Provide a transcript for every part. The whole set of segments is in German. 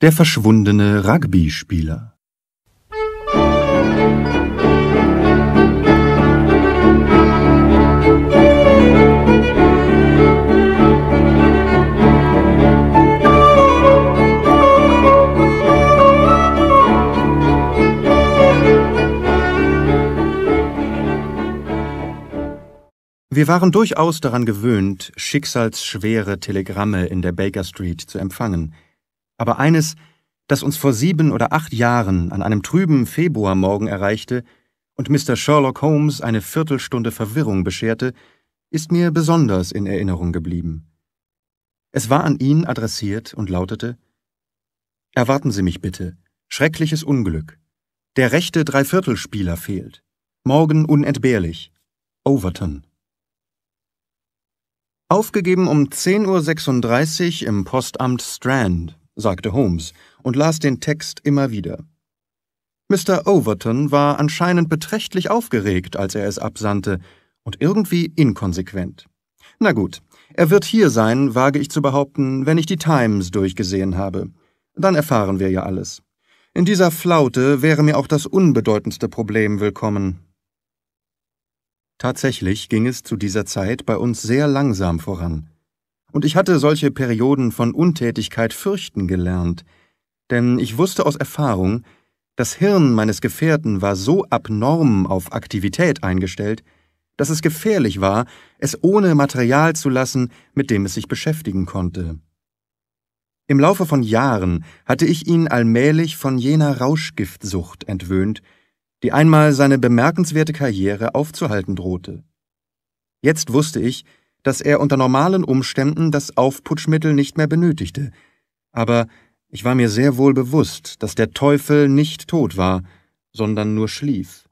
Der verschwundene Rugby-Spieler. Wir waren durchaus daran gewöhnt, schicksalsschwere Telegramme in der Baker Street zu empfangen – aber eines, das uns vor sieben oder acht Jahren an einem trüben Februarmorgen erreichte und Mr. Sherlock Holmes eine Viertelstunde Verwirrung bescherte, ist mir besonders in Erinnerung geblieben. Es war an ihn adressiert und lautete Erwarten Sie mich bitte. Schreckliches Unglück. Der rechte Dreiviertelspieler fehlt. Morgen unentbehrlich. Overton. Aufgegeben um 10.36 Uhr im Postamt Strand, sagte Holmes und las den Text immer wieder. Mr. Overton war anscheinend beträchtlich aufgeregt, als er es absandte, und irgendwie inkonsequent. Na gut, er wird hier sein, wage ich zu behaupten, wenn ich die Times durchgesehen habe. Dann erfahren wir ja alles. In dieser Flaute wäre mir auch das unbedeutendste Problem willkommen. Tatsächlich ging es zu dieser Zeit bei uns sehr langsam voran und ich hatte solche Perioden von Untätigkeit fürchten gelernt, denn ich wusste aus Erfahrung, das Hirn meines Gefährten war so abnorm auf Aktivität eingestellt, dass es gefährlich war, es ohne Material zu lassen, mit dem es sich beschäftigen konnte. Im Laufe von Jahren hatte ich ihn allmählich von jener Rauschgiftsucht entwöhnt, die einmal seine bemerkenswerte Karriere aufzuhalten drohte. Jetzt wusste ich, dass er unter normalen Umständen das Aufputschmittel nicht mehr benötigte. Aber ich war mir sehr wohl bewusst, dass der Teufel nicht tot war, sondern nur schlief.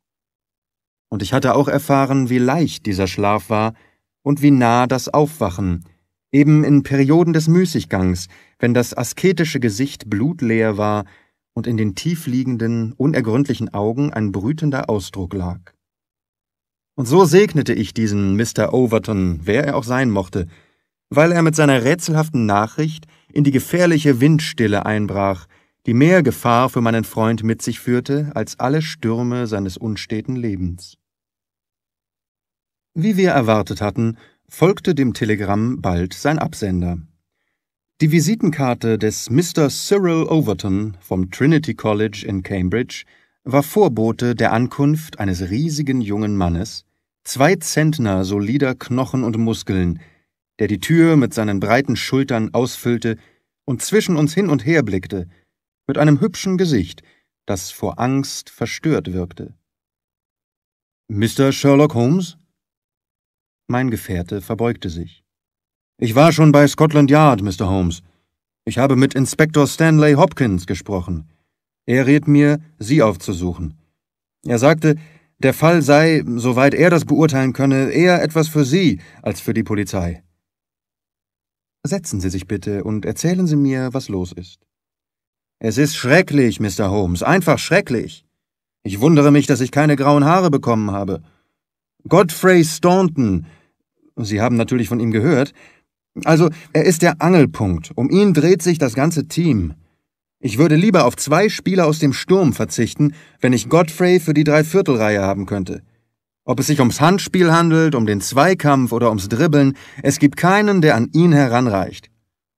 Und ich hatte auch erfahren, wie leicht dieser Schlaf war und wie nah das Aufwachen, eben in Perioden des Müßiggangs, wenn das asketische Gesicht blutleer war und in den tiefliegenden, unergründlichen Augen ein brütender Ausdruck lag. Und so segnete ich diesen Mr. Overton, wer er auch sein mochte, weil er mit seiner rätselhaften Nachricht in die gefährliche Windstille einbrach, die mehr Gefahr für meinen Freund mit sich führte als alle Stürme seines unsteten Lebens. Wie wir erwartet hatten, folgte dem Telegramm bald sein Absender. Die Visitenkarte des Mr. Cyril Overton vom Trinity College in Cambridge war Vorbote der Ankunft eines riesigen jungen Mannes, Zwei Zentner solider Knochen und Muskeln, der die Tür mit seinen breiten Schultern ausfüllte und zwischen uns hin und her blickte, mit einem hübschen Gesicht, das vor Angst verstört wirkte. Mr. Sherlock Holmes? Mein Gefährte verbeugte sich. Ich war schon bei Scotland Yard, Mr. Holmes. Ich habe mit Inspektor Stanley Hopkins gesprochen. Er riet mir, Sie aufzusuchen. Er sagte, der Fall sei, soweit er das beurteilen könne, eher etwas für Sie als für die Polizei. Setzen Sie sich bitte und erzählen Sie mir, was los ist. Es ist schrecklich, Mr. Holmes, einfach schrecklich. Ich wundere mich, dass ich keine grauen Haare bekommen habe. Godfrey Staunton, Sie haben natürlich von ihm gehört. Also, er ist der Angelpunkt. Um ihn dreht sich das ganze Team. Ich würde lieber auf zwei Spieler aus dem Sturm verzichten, wenn ich Godfrey für die Dreiviertelreihe haben könnte. Ob es sich ums Handspiel handelt, um den Zweikampf oder ums Dribbeln, es gibt keinen, der an ihn heranreicht.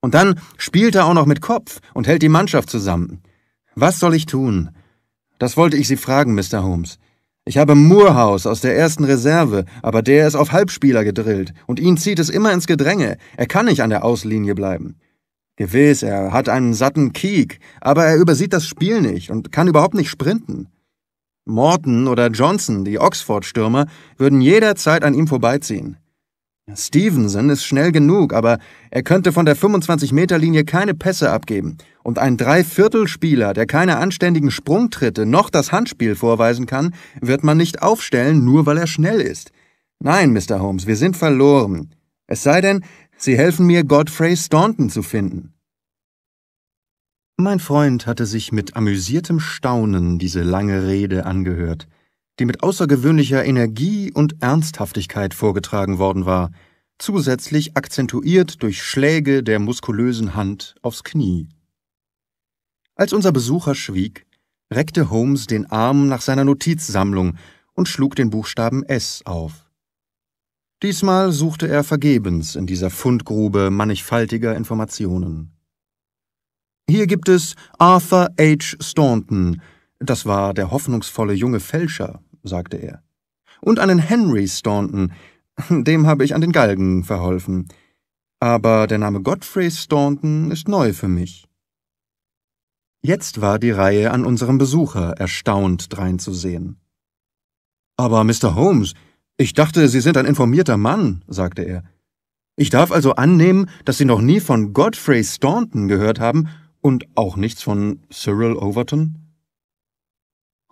Und dann spielt er auch noch mit Kopf und hält die Mannschaft zusammen. Was soll ich tun? Das wollte ich Sie fragen, Mr. Holmes. Ich habe Moorhouse aus der ersten Reserve, aber der ist auf Halbspieler gedrillt und ihn zieht es immer ins Gedränge. Er kann nicht an der Auslinie bleiben. Gewiss, er hat einen satten Kiek, aber er übersieht das Spiel nicht und kann überhaupt nicht sprinten. Morton oder Johnson, die Oxford-Stürmer, würden jederzeit an ihm vorbeiziehen. Stevenson ist schnell genug, aber er könnte von der 25-Meter-Linie keine Pässe abgeben. Und ein Dreiviertelspieler, der keine anständigen Sprungtritte noch das Handspiel vorweisen kann, wird man nicht aufstellen, nur weil er schnell ist. Nein, Mr. Holmes, wir sind verloren. Es sei denn, Sie helfen mir, Godfrey Staunton zu finden. Mein Freund hatte sich mit amüsiertem Staunen diese lange Rede angehört, die mit außergewöhnlicher Energie und Ernsthaftigkeit vorgetragen worden war, zusätzlich akzentuiert durch Schläge der muskulösen Hand aufs Knie. Als unser Besucher schwieg, reckte Holmes den Arm nach seiner Notizsammlung und schlug den Buchstaben S auf. Diesmal suchte er vergebens in dieser Fundgrube mannigfaltiger Informationen. Hier gibt es Arthur H. Staunton, das war der hoffnungsvolle junge Fälscher, sagte er, und einen Henry Staunton, dem habe ich an den Galgen verholfen. Aber der Name Godfrey Staunton ist neu für mich. Jetzt war die Reihe an unserem Besucher erstaunt dreinzusehen. Aber Mr. Holmes, ich dachte, Sie sind ein informierter Mann, sagte er. Ich darf also annehmen, dass Sie noch nie von Godfrey Staunton gehört haben und auch nichts von Cyril Overton?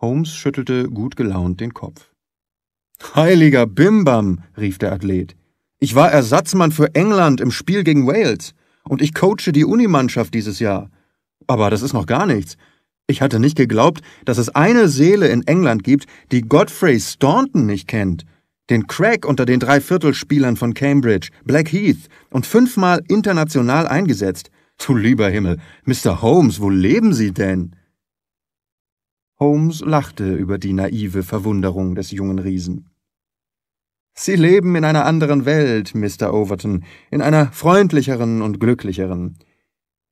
Holmes schüttelte gut gelaunt den Kopf. Heiliger Bimbam, rief der Athlet. Ich war Ersatzmann für England im Spiel gegen Wales und ich coache die Unimannschaft dieses Jahr. Aber das ist noch gar nichts. Ich hatte nicht geglaubt, dass es eine Seele in England gibt, die Godfrey Staunton nicht kennt. Den Craig unter den Dreiviertelspielern von Cambridge, Blackheath und fünfmal international eingesetzt. Du lieber Himmel, Mr. Holmes, wo leben Sie denn? Holmes lachte über die naive Verwunderung des jungen Riesen. Sie leben in einer anderen Welt, Mr. Overton, in einer freundlicheren und glücklicheren.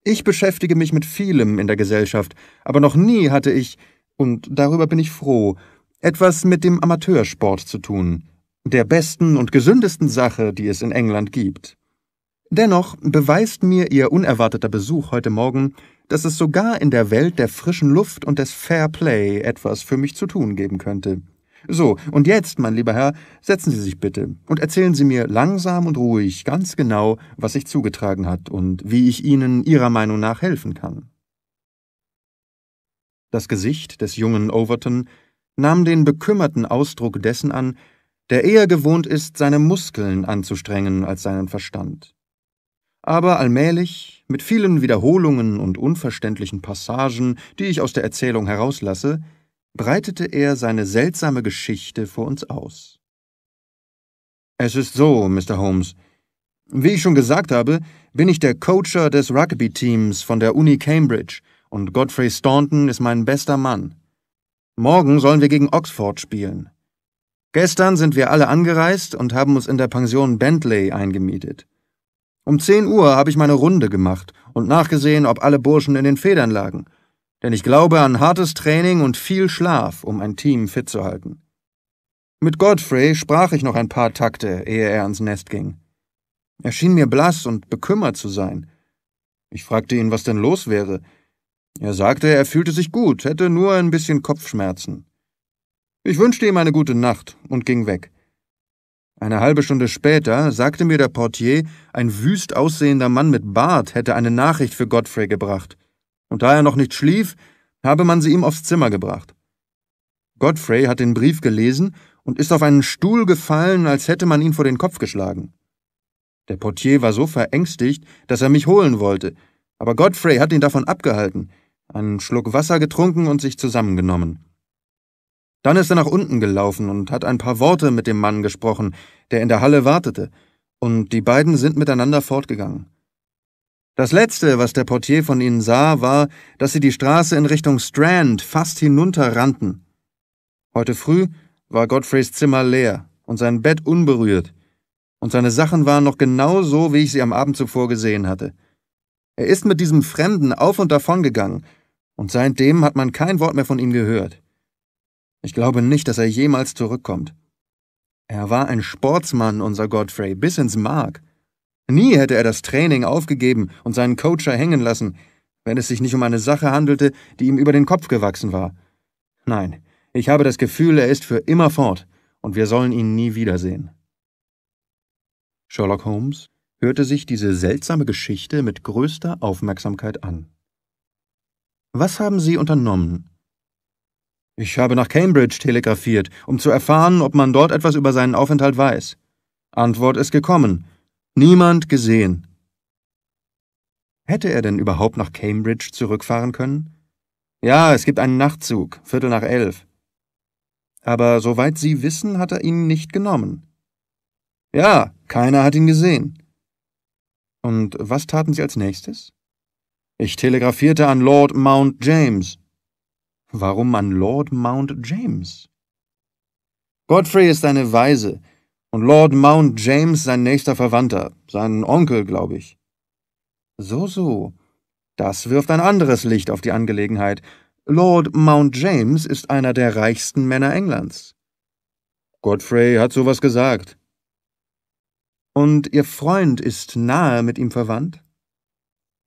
Ich beschäftige mich mit vielem in der Gesellschaft, aber noch nie hatte ich, und darüber bin ich froh, etwas mit dem Amateursport zu tun, der besten und gesündesten Sache, die es in England gibt. Dennoch beweist mir Ihr unerwarteter Besuch heute Morgen, dass es sogar in der Welt der frischen Luft und des Fair Play etwas für mich zu tun geben könnte. So, und jetzt, mein lieber Herr, setzen Sie sich bitte und erzählen Sie mir langsam und ruhig ganz genau, was sich zugetragen hat und wie ich Ihnen Ihrer Meinung nach helfen kann. Das Gesicht des jungen Overton nahm den bekümmerten Ausdruck dessen an, der eher gewohnt ist, seine Muskeln anzustrengen als seinen Verstand aber allmählich, mit vielen Wiederholungen und unverständlichen Passagen, die ich aus der Erzählung herauslasse, breitete er seine seltsame Geschichte vor uns aus. Es ist so, Mr. Holmes. Wie ich schon gesagt habe, bin ich der Coacher des Rugby-Teams von der Uni Cambridge und Godfrey Staunton ist mein bester Mann. Morgen sollen wir gegen Oxford spielen. Gestern sind wir alle angereist und haben uns in der Pension Bentley eingemietet. Um zehn Uhr habe ich meine Runde gemacht und nachgesehen, ob alle Burschen in den Federn lagen, denn ich glaube an hartes Training und viel Schlaf, um ein Team fit zu halten. Mit Godfrey sprach ich noch ein paar Takte, ehe er ans Nest ging. Er schien mir blass und bekümmert zu sein. Ich fragte ihn, was denn los wäre. Er sagte, er fühlte sich gut, hätte nur ein bisschen Kopfschmerzen. Ich wünschte ihm eine gute Nacht und ging weg. Eine halbe Stunde später sagte mir der Portier, ein wüst aussehender Mann mit Bart hätte eine Nachricht für Godfrey gebracht, und da er noch nicht schlief, habe man sie ihm aufs Zimmer gebracht. Godfrey hat den Brief gelesen und ist auf einen Stuhl gefallen, als hätte man ihn vor den Kopf geschlagen. Der Portier war so verängstigt, dass er mich holen wollte, aber Godfrey hat ihn davon abgehalten, einen Schluck Wasser getrunken und sich zusammengenommen. Dann ist er nach unten gelaufen und hat ein paar Worte mit dem Mann gesprochen, der in der Halle wartete, und die beiden sind miteinander fortgegangen. Das Letzte, was der Portier von ihnen sah, war, dass sie die Straße in Richtung Strand fast hinunterrannten. Heute früh war Godfreys Zimmer leer und sein Bett unberührt, und seine Sachen waren noch genau so, wie ich sie am Abend zuvor gesehen hatte. Er ist mit diesem Fremden auf und davon gegangen, und seitdem hat man kein Wort mehr von ihm gehört. Ich glaube nicht, dass er jemals zurückkommt. Er war ein Sportsmann, unser Godfrey, bis ins Mark. Nie hätte er das Training aufgegeben und seinen Coacher hängen lassen, wenn es sich nicht um eine Sache handelte, die ihm über den Kopf gewachsen war. Nein, ich habe das Gefühl, er ist für immer fort, und wir sollen ihn nie wiedersehen. Sherlock Holmes hörte sich diese seltsame Geschichte mit größter Aufmerksamkeit an. Was haben Sie unternommen? Ich habe nach Cambridge telegrafiert, um zu erfahren, ob man dort etwas über seinen Aufenthalt weiß. Antwort ist gekommen. Niemand gesehen. Hätte er denn überhaupt nach Cambridge zurückfahren können? Ja, es gibt einen Nachtzug, Viertel nach elf. Aber soweit Sie wissen, hat er ihn nicht genommen. Ja, keiner hat ihn gesehen. Und was taten Sie als nächstes? Ich telegrafierte an Lord Mount James. Warum an Lord Mount James? Godfrey ist eine Waise und Lord Mount James sein nächster Verwandter, sein Onkel, glaube ich. So, so. Das wirft ein anderes Licht auf die Angelegenheit. Lord Mount James ist einer der reichsten Männer Englands. Godfrey hat sowas gesagt. Und Ihr Freund ist nahe mit ihm verwandt?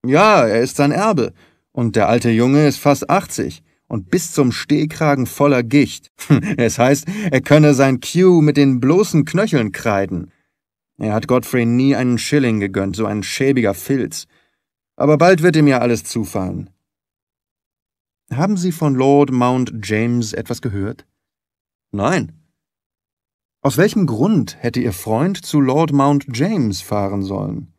Ja, er ist sein Erbe, und der alte Junge ist fast achtzig und bis zum Stehkragen voller Gicht. es heißt, er könne sein Q mit den bloßen Knöcheln kreiden. Er hat Godfrey nie einen Schilling gegönnt, so ein schäbiger Filz. Aber bald wird ihm ja alles zufallen. Haben Sie von Lord Mount James etwas gehört? Nein. Aus welchem Grund hätte Ihr Freund zu Lord Mount James fahren sollen?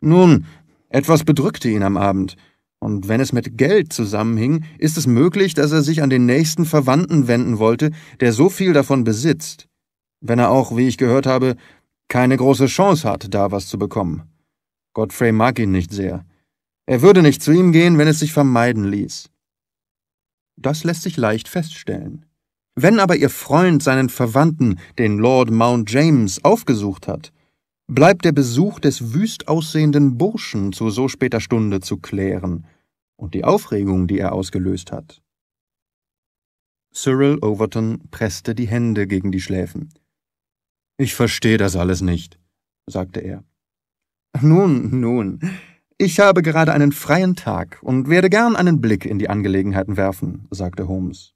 Nun, etwas bedrückte ihn am Abend, und wenn es mit Geld zusammenhing, ist es möglich, dass er sich an den nächsten Verwandten wenden wollte, der so viel davon besitzt, wenn er auch, wie ich gehört habe, keine große Chance hat, da was zu bekommen. Godfrey mag ihn nicht sehr. Er würde nicht zu ihm gehen, wenn es sich vermeiden ließ. Das lässt sich leicht feststellen. Wenn aber Ihr Freund seinen Verwandten, den Lord Mount James, aufgesucht hat, bleibt der Besuch des wüst aussehenden Burschen zu so später Stunde zu klären und die Aufregung, die er ausgelöst hat. Cyril Overton presste die Hände gegen die Schläfen. Ich verstehe das alles nicht, sagte er. Nun, nun, ich habe gerade einen freien Tag und werde gern einen Blick in die Angelegenheiten werfen, sagte Holmes.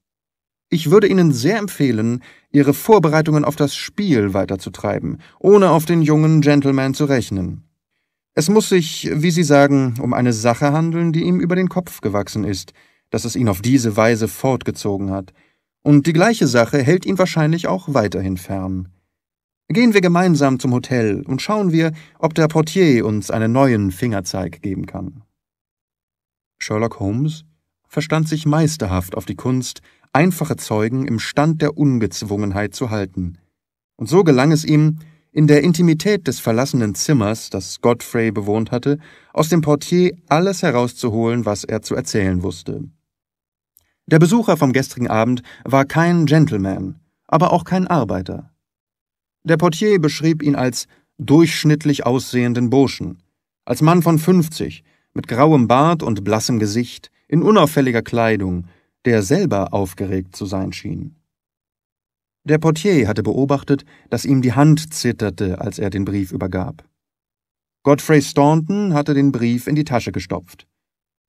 Ich würde Ihnen sehr empfehlen, Ihre Vorbereitungen auf das Spiel weiterzutreiben, ohne auf den jungen Gentleman zu rechnen. Es muss sich, wie Sie sagen, um eine Sache handeln, die ihm über den Kopf gewachsen ist, dass es ihn auf diese Weise fortgezogen hat. Und die gleiche Sache hält ihn wahrscheinlich auch weiterhin fern. Gehen wir gemeinsam zum Hotel und schauen wir, ob der Portier uns einen neuen Fingerzeig geben kann. Sherlock Holmes verstand sich meisterhaft auf die Kunst, einfache Zeugen im Stand der Ungezwungenheit zu halten. Und so gelang es ihm, in der Intimität des verlassenen Zimmers, das Godfrey bewohnt hatte, aus dem Portier alles herauszuholen, was er zu erzählen wusste. Der Besucher vom gestrigen Abend war kein Gentleman, aber auch kein Arbeiter. Der Portier beschrieb ihn als durchschnittlich aussehenden Burschen, als Mann von 50, mit grauem Bart und blassem Gesicht, in unauffälliger Kleidung, der selber aufgeregt zu sein schien. Der Portier hatte beobachtet, dass ihm die Hand zitterte, als er den Brief übergab. Godfrey Staunton hatte den Brief in die Tasche gestopft.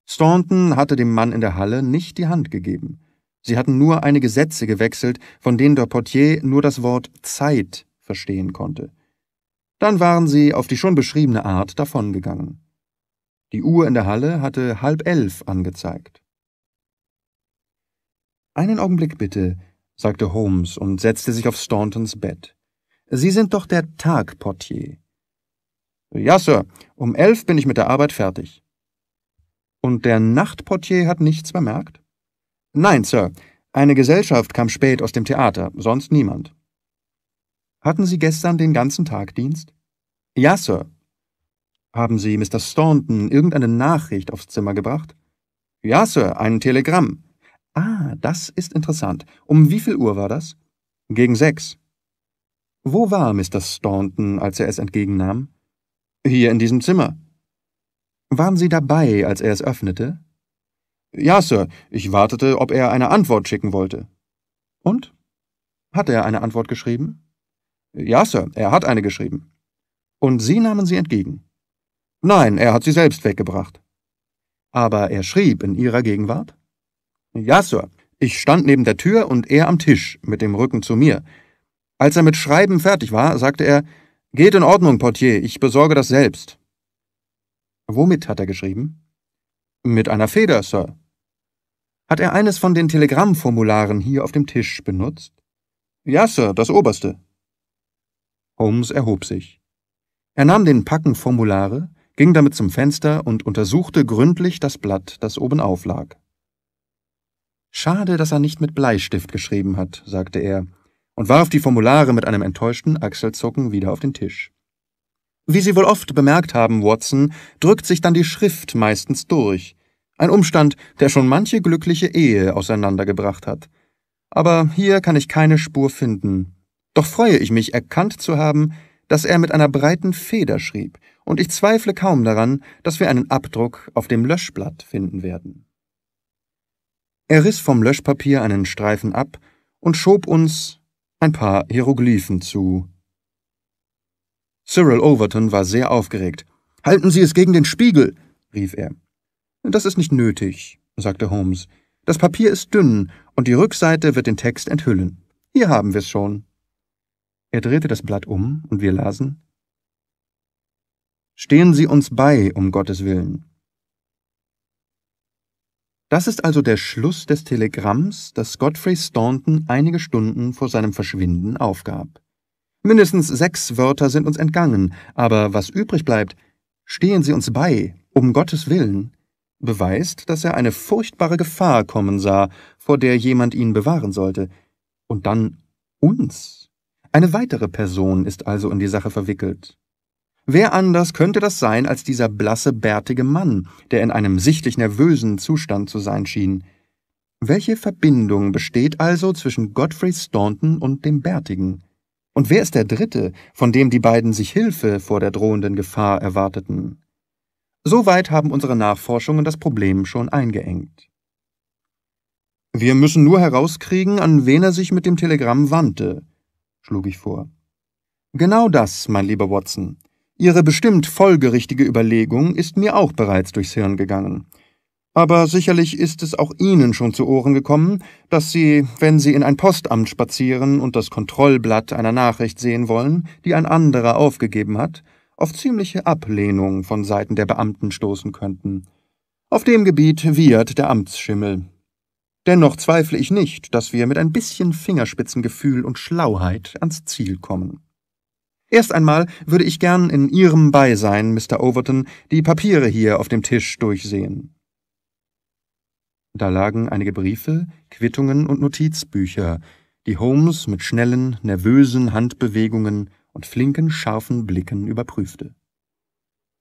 Staunton hatte dem Mann in der Halle nicht die Hand gegeben. Sie hatten nur einige Sätze gewechselt, von denen der Portier nur das Wort Zeit verstehen konnte. Dann waren sie auf die schon beschriebene Art davongegangen. Die Uhr in der Halle hatte halb elf angezeigt. Einen Augenblick bitte, sagte Holmes und setzte sich auf Stauntons Bett. Sie sind doch der Tagportier. Ja, Sir, um elf bin ich mit der Arbeit fertig. Und der Nachtportier hat nichts bemerkt? Nein, Sir. Eine Gesellschaft kam spät aus dem Theater, sonst niemand. Hatten Sie gestern den ganzen Tag Dienst? Ja, Sir. Haben Sie Mr. Staunton irgendeine Nachricht aufs Zimmer gebracht? Ja, Sir, ein Telegramm. Ah, das ist interessant. Um wie viel Uhr war das? Gegen sechs. Wo war Mr. Staunton, als er es entgegennahm? Hier in diesem Zimmer. Waren Sie dabei, als er es öffnete? Ja, Sir. Ich wartete, ob er eine Antwort schicken wollte. Und? Hat er eine Antwort geschrieben? Ja, Sir, er hat eine geschrieben. Und Sie nahmen sie entgegen? Nein, er hat sie selbst weggebracht. Aber er schrieb in Ihrer Gegenwart? Ja, Sir. Ich stand neben der Tür und er am Tisch, mit dem Rücken zu mir. Als er mit Schreiben fertig war, sagte er, Geht in Ordnung, Portier, ich besorge das selbst. Womit hat er geschrieben? Mit einer Feder, Sir. Hat er eines von den Telegrammformularen hier auf dem Tisch benutzt? Ja, Sir, das oberste. Holmes erhob sich. Er nahm den Packen Formulare, ging damit zum Fenster und untersuchte gründlich das Blatt, das oben auflag. Schade, dass er nicht mit Bleistift geschrieben hat, sagte er und warf die Formulare mit einem enttäuschten Achselzucken wieder auf den Tisch. Wie Sie wohl oft bemerkt haben, Watson, drückt sich dann die Schrift meistens durch. Ein Umstand, der schon manche glückliche Ehe auseinandergebracht hat. Aber hier kann ich keine Spur finden. Doch freue ich mich, erkannt zu haben, dass er mit einer breiten Feder schrieb, und ich zweifle kaum daran, dass wir einen Abdruck auf dem Löschblatt finden werden. Er riss vom Löschpapier einen Streifen ab und schob uns ein paar Hieroglyphen zu. Cyril Overton war sehr aufgeregt. Halten Sie es gegen den Spiegel, rief er. Das ist nicht nötig, sagte Holmes. Das Papier ist dünn und die Rückseite wird den Text enthüllen. Hier haben wir's schon. Er drehte das Blatt um und wir lasen Stehen Sie uns bei, um Gottes willen. Das ist also der Schluss des Telegramms, das Godfrey Staunton einige Stunden vor seinem Verschwinden aufgab. Mindestens sechs Wörter sind uns entgangen, aber was übrig bleibt, stehen Sie uns bei, um Gottes Willen, beweist, dass er eine furchtbare Gefahr kommen sah, vor der jemand ihn bewahren sollte. Und dann uns. Eine weitere Person ist also in die Sache verwickelt. Wer anders könnte das sein als dieser blasse, bärtige Mann, der in einem sichtlich nervösen Zustand zu sein schien? Welche Verbindung besteht also zwischen Godfrey Staunton und dem Bärtigen? Und wer ist der Dritte, von dem die beiden sich Hilfe vor der drohenden Gefahr erwarteten? Soweit haben unsere Nachforschungen das Problem schon eingeengt. Wir müssen nur herauskriegen, an wen er sich mit dem Telegramm wandte, schlug ich vor. Genau das, mein lieber Watson. Ihre bestimmt folgerichtige Überlegung ist mir auch bereits durchs Hirn gegangen. Aber sicherlich ist es auch Ihnen schon zu Ohren gekommen, dass Sie, wenn Sie in ein Postamt spazieren und das Kontrollblatt einer Nachricht sehen wollen, die ein anderer aufgegeben hat, auf ziemliche Ablehnung von Seiten der Beamten stoßen könnten. Auf dem Gebiet wiehert der Amtsschimmel. Dennoch zweifle ich nicht, dass wir mit ein bisschen Fingerspitzengefühl und Schlauheit ans Ziel kommen. Erst einmal würde ich gern in Ihrem Beisein, Mr. Overton, die Papiere hier auf dem Tisch durchsehen. Da lagen einige Briefe, Quittungen und Notizbücher, die Holmes mit schnellen, nervösen Handbewegungen und flinken, scharfen Blicken überprüfte.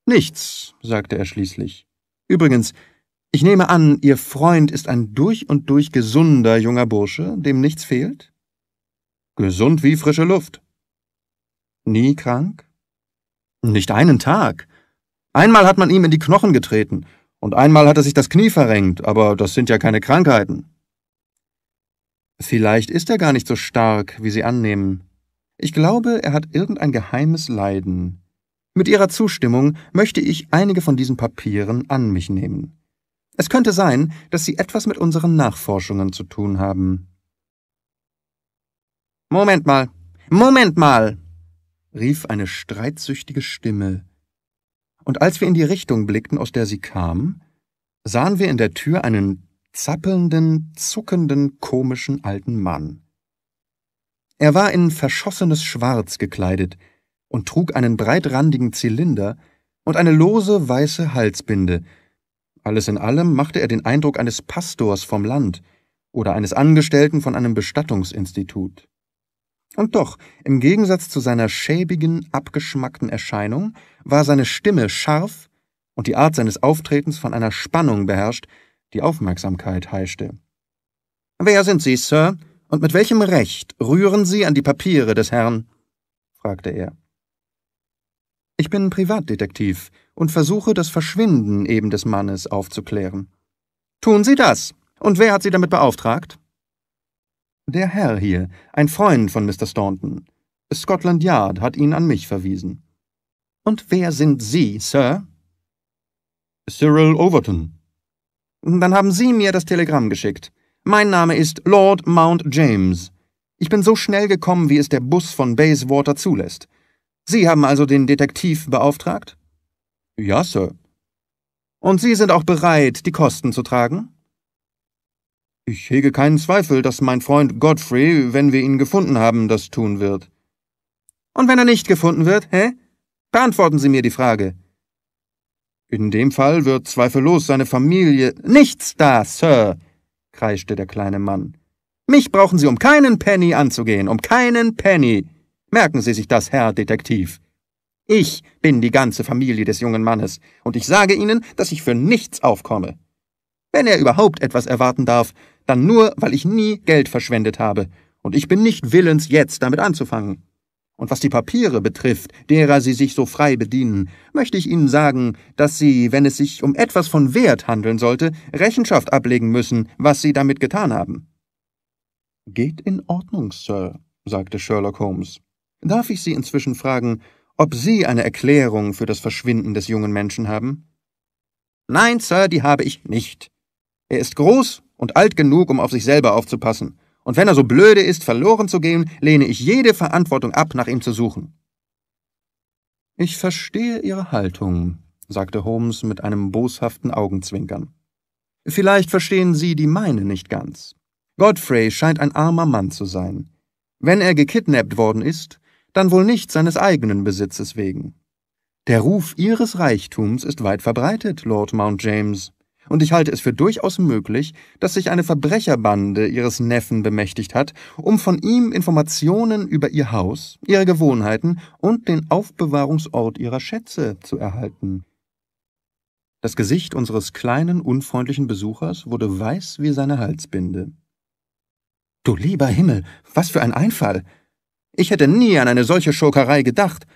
Nichts, sagte er schließlich. Übrigens, ich nehme an, Ihr Freund ist ein durch und durch gesunder junger Bursche, dem nichts fehlt? Gesund wie frische Luft, Nie krank? Nicht einen Tag. Einmal hat man ihm in die Knochen getreten und einmal hat er sich das Knie verrenkt, aber das sind ja keine Krankheiten. Vielleicht ist er gar nicht so stark, wie Sie annehmen. Ich glaube, er hat irgendein geheimes Leiden. Mit Ihrer Zustimmung möchte ich einige von diesen Papieren an mich nehmen. Es könnte sein, dass sie etwas mit unseren Nachforschungen zu tun haben. Moment mal. Moment mal rief eine streitsüchtige Stimme, und als wir in die Richtung blickten, aus der sie kam, sahen wir in der Tür einen zappelnden, zuckenden, komischen alten Mann. Er war in verschossenes Schwarz gekleidet und trug einen breitrandigen Zylinder und eine lose weiße Halsbinde. Alles in allem machte er den Eindruck eines Pastors vom Land oder eines Angestellten von einem Bestattungsinstitut. Und doch, im Gegensatz zu seiner schäbigen, abgeschmackten Erscheinung, war seine Stimme scharf und die Art seines Auftretens von einer Spannung beherrscht, die Aufmerksamkeit heischte. Wer sind Sie, Sir, und mit welchem Recht rühren Sie an die Papiere des Herrn? fragte er. Ich bin Privatdetektiv und versuche, das Verschwinden eben des Mannes aufzuklären. Tun Sie das, und wer hat Sie damit beauftragt? Der Herr hier, ein Freund von Mr. Staunton. Scotland Yard hat ihn an mich verwiesen. Und wer sind Sie, Sir? Cyril Overton. Dann haben Sie mir das Telegramm geschickt. Mein Name ist Lord Mount James. Ich bin so schnell gekommen, wie es der Bus von Bayswater zulässt. Sie haben also den Detektiv beauftragt? Ja, Sir. Und Sie sind auch bereit, die Kosten zu tragen? Ich hege keinen Zweifel, dass mein Freund Godfrey, wenn wir ihn gefunden haben, das tun wird. Und wenn er nicht gefunden wird, hä? Beantworten Sie mir die Frage. In dem Fall wird zweifellos seine Familie. Nichts da, Sir, kreischte der kleine Mann. Mich brauchen Sie um keinen Penny anzugehen, um keinen Penny. Merken Sie sich das, Herr Detektiv. Ich bin die ganze Familie des jungen Mannes, und ich sage Ihnen, dass ich für nichts aufkomme. Wenn er überhaupt etwas erwarten darf, dann nur, weil ich nie Geld verschwendet habe. Und ich bin nicht willens, jetzt damit anzufangen. Und was die Papiere betrifft, derer Sie sich so frei bedienen, möchte ich Ihnen sagen, dass Sie, wenn es sich um etwas von Wert handeln sollte, Rechenschaft ablegen müssen, was Sie damit getan haben. Geht in Ordnung, Sir, sagte Sherlock Holmes. Darf ich Sie inzwischen fragen, ob Sie eine Erklärung für das Verschwinden des jungen Menschen haben? Nein, Sir, die habe ich nicht. Er ist groß, und alt genug, um auf sich selber aufzupassen. Und wenn er so blöde ist, verloren zu gehen, lehne ich jede Verantwortung ab, nach ihm zu suchen. Ich verstehe Ihre Haltung, sagte Holmes mit einem boshaften Augenzwinkern. Vielleicht verstehen Sie die meine nicht ganz. Godfrey scheint ein armer Mann zu sein. Wenn er gekidnappt worden ist, dann wohl nicht seines eigenen Besitzes wegen. Der Ruf Ihres Reichtums ist weit verbreitet, Lord Mount James, und ich halte es für durchaus möglich, dass sich eine Verbrecherbande ihres Neffen bemächtigt hat, um von ihm Informationen über ihr Haus, ihre Gewohnheiten und den Aufbewahrungsort ihrer Schätze zu erhalten. Das Gesicht unseres kleinen, unfreundlichen Besuchers wurde weiß wie seine Halsbinde. Du lieber Himmel, was für ein Einfall! Ich hätte nie an eine solche Schurkerei gedacht!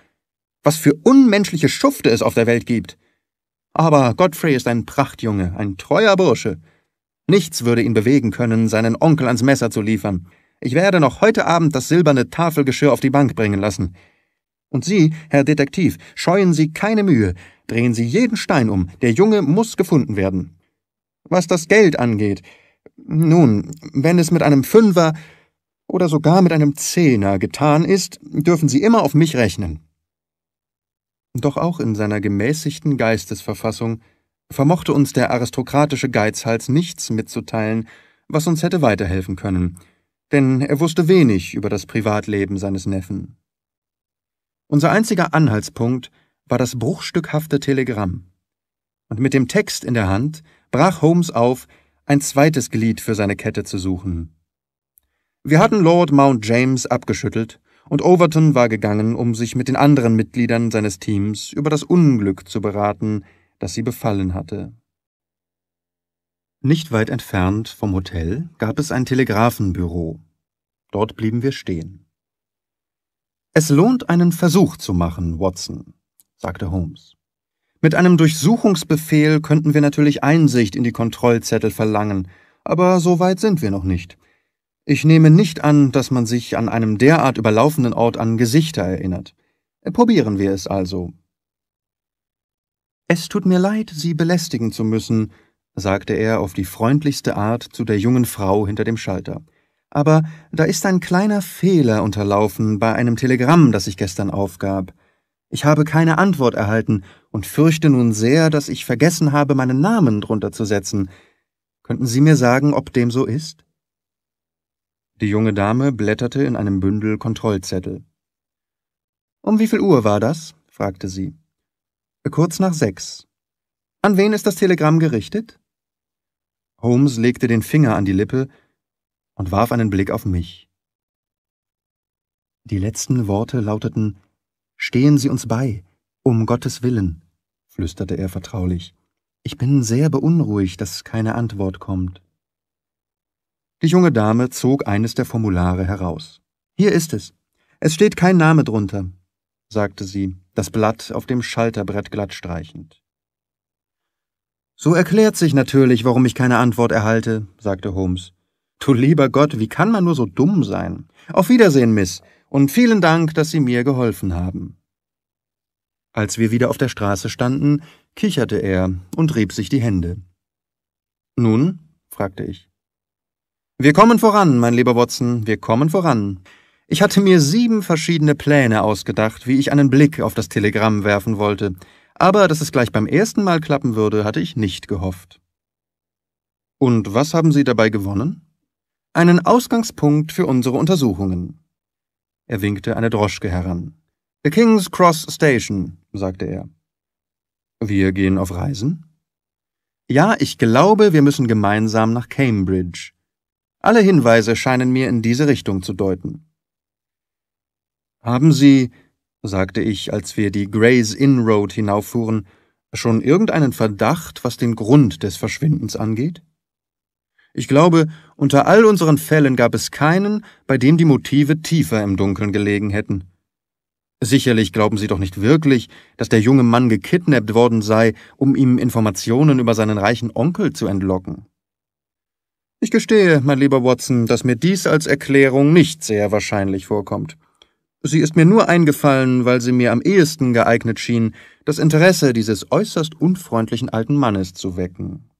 Was für unmenschliche Schufte es auf der Welt gibt! Aber Godfrey ist ein Prachtjunge, ein treuer Bursche. Nichts würde ihn bewegen können, seinen Onkel ans Messer zu liefern. Ich werde noch heute Abend das silberne Tafelgeschirr auf die Bank bringen lassen. Und Sie, Herr Detektiv, scheuen Sie keine Mühe, drehen Sie jeden Stein um, der Junge muss gefunden werden. Was das Geld angeht, nun, wenn es mit einem Fünfer oder sogar mit einem Zehner getan ist, dürfen Sie immer auf mich rechnen. Doch auch in seiner gemäßigten Geistesverfassung vermochte uns der aristokratische Geizhals nichts mitzuteilen, was uns hätte weiterhelfen können, denn er wusste wenig über das Privatleben seines Neffen. Unser einziger Anhaltspunkt war das bruchstückhafte Telegramm. Und mit dem Text in der Hand brach Holmes auf, ein zweites Glied für seine Kette zu suchen. Wir hatten Lord Mount James abgeschüttelt und Overton war gegangen, um sich mit den anderen Mitgliedern seines Teams über das Unglück zu beraten, das sie befallen hatte. Nicht weit entfernt vom Hotel gab es ein Telegrafenbüro. Dort blieben wir stehen. Es lohnt, einen Versuch zu machen, Watson, sagte Holmes. Mit einem Durchsuchungsbefehl könnten wir natürlich Einsicht in die Kontrollzettel verlangen, aber so weit sind wir noch nicht. Ich nehme nicht an, dass man sich an einem derart überlaufenden Ort an Gesichter erinnert. Probieren wir es also. Es tut mir leid, Sie belästigen zu müssen, sagte er auf die freundlichste Art zu der jungen Frau hinter dem Schalter. Aber da ist ein kleiner Fehler unterlaufen bei einem Telegramm, das ich gestern aufgab. Ich habe keine Antwort erhalten und fürchte nun sehr, dass ich vergessen habe, meinen Namen drunter zu setzen. Könnten Sie mir sagen, ob dem so ist? Die junge Dame blätterte in einem Bündel Kontrollzettel. Um wie viel Uhr war das? fragte sie. Kurz nach sechs. An wen ist das Telegramm gerichtet? Holmes legte den Finger an die Lippe und warf einen Blick auf mich. Die letzten Worte lauteten Stehen Sie uns bei, um Gottes willen, flüsterte er vertraulich. Ich bin sehr beunruhigt, dass keine Antwort kommt. Die junge Dame zog eines der Formulare heraus. Hier ist es. Es steht kein Name drunter, sagte sie, das Blatt auf dem Schalterbrett glattstreichend. So erklärt sich natürlich, warum ich keine Antwort erhalte, sagte Holmes. Du lieber Gott, wie kann man nur so dumm sein? Auf Wiedersehen, Miss, und vielen Dank, dass Sie mir geholfen haben. Als wir wieder auf der Straße standen, kicherte er und rieb sich die Hände. Nun? fragte ich. Wir kommen voran, mein lieber Watson, wir kommen voran. Ich hatte mir sieben verschiedene Pläne ausgedacht, wie ich einen Blick auf das Telegramm werfen wollte, aber dass es gleich beim ersten Mal klappen würde, hatte ich nicht gehofft. Und was haben Sie dabei gewonnen? Einen Ausgangspunkt für unsere Untersuchungen. Er winkte eine Droschke heran. The King's Cross Station, sagte er. Wir gehen auf Reisen? Ja, ich glaube, wir müssen gemeinsam nach Cambridge. Alle Hinweise scheinen mir in diese Richtung zu deuten. Haben Sie, sagte ich, als wir die Gray's Inn Road hinauffuhren, schon irgendeinen Verdacht, was den Grund des Verschwindens angeht? Ich glaube, unter all unseren Fällen gab es keinen, bei dem die Motive tiefer im Dunkeln gelegen hätten. Sicherlich glauben Sie doch nicht wirklich, dass der junge Mann gekidnappt worden sei, um ihm Informationen über seinen reichen Onkel zu entlocken. Ich gestehe, mein lieber Watson, dass mir dies als Erklärung nicht sehr wahrscheinlich vorkommt. Sie ist mir nur eingefallen, weil sie mir am ehesten geeignet schien, das Interesse dieses äußerst unfreundlichen alten Mannes zu wecken.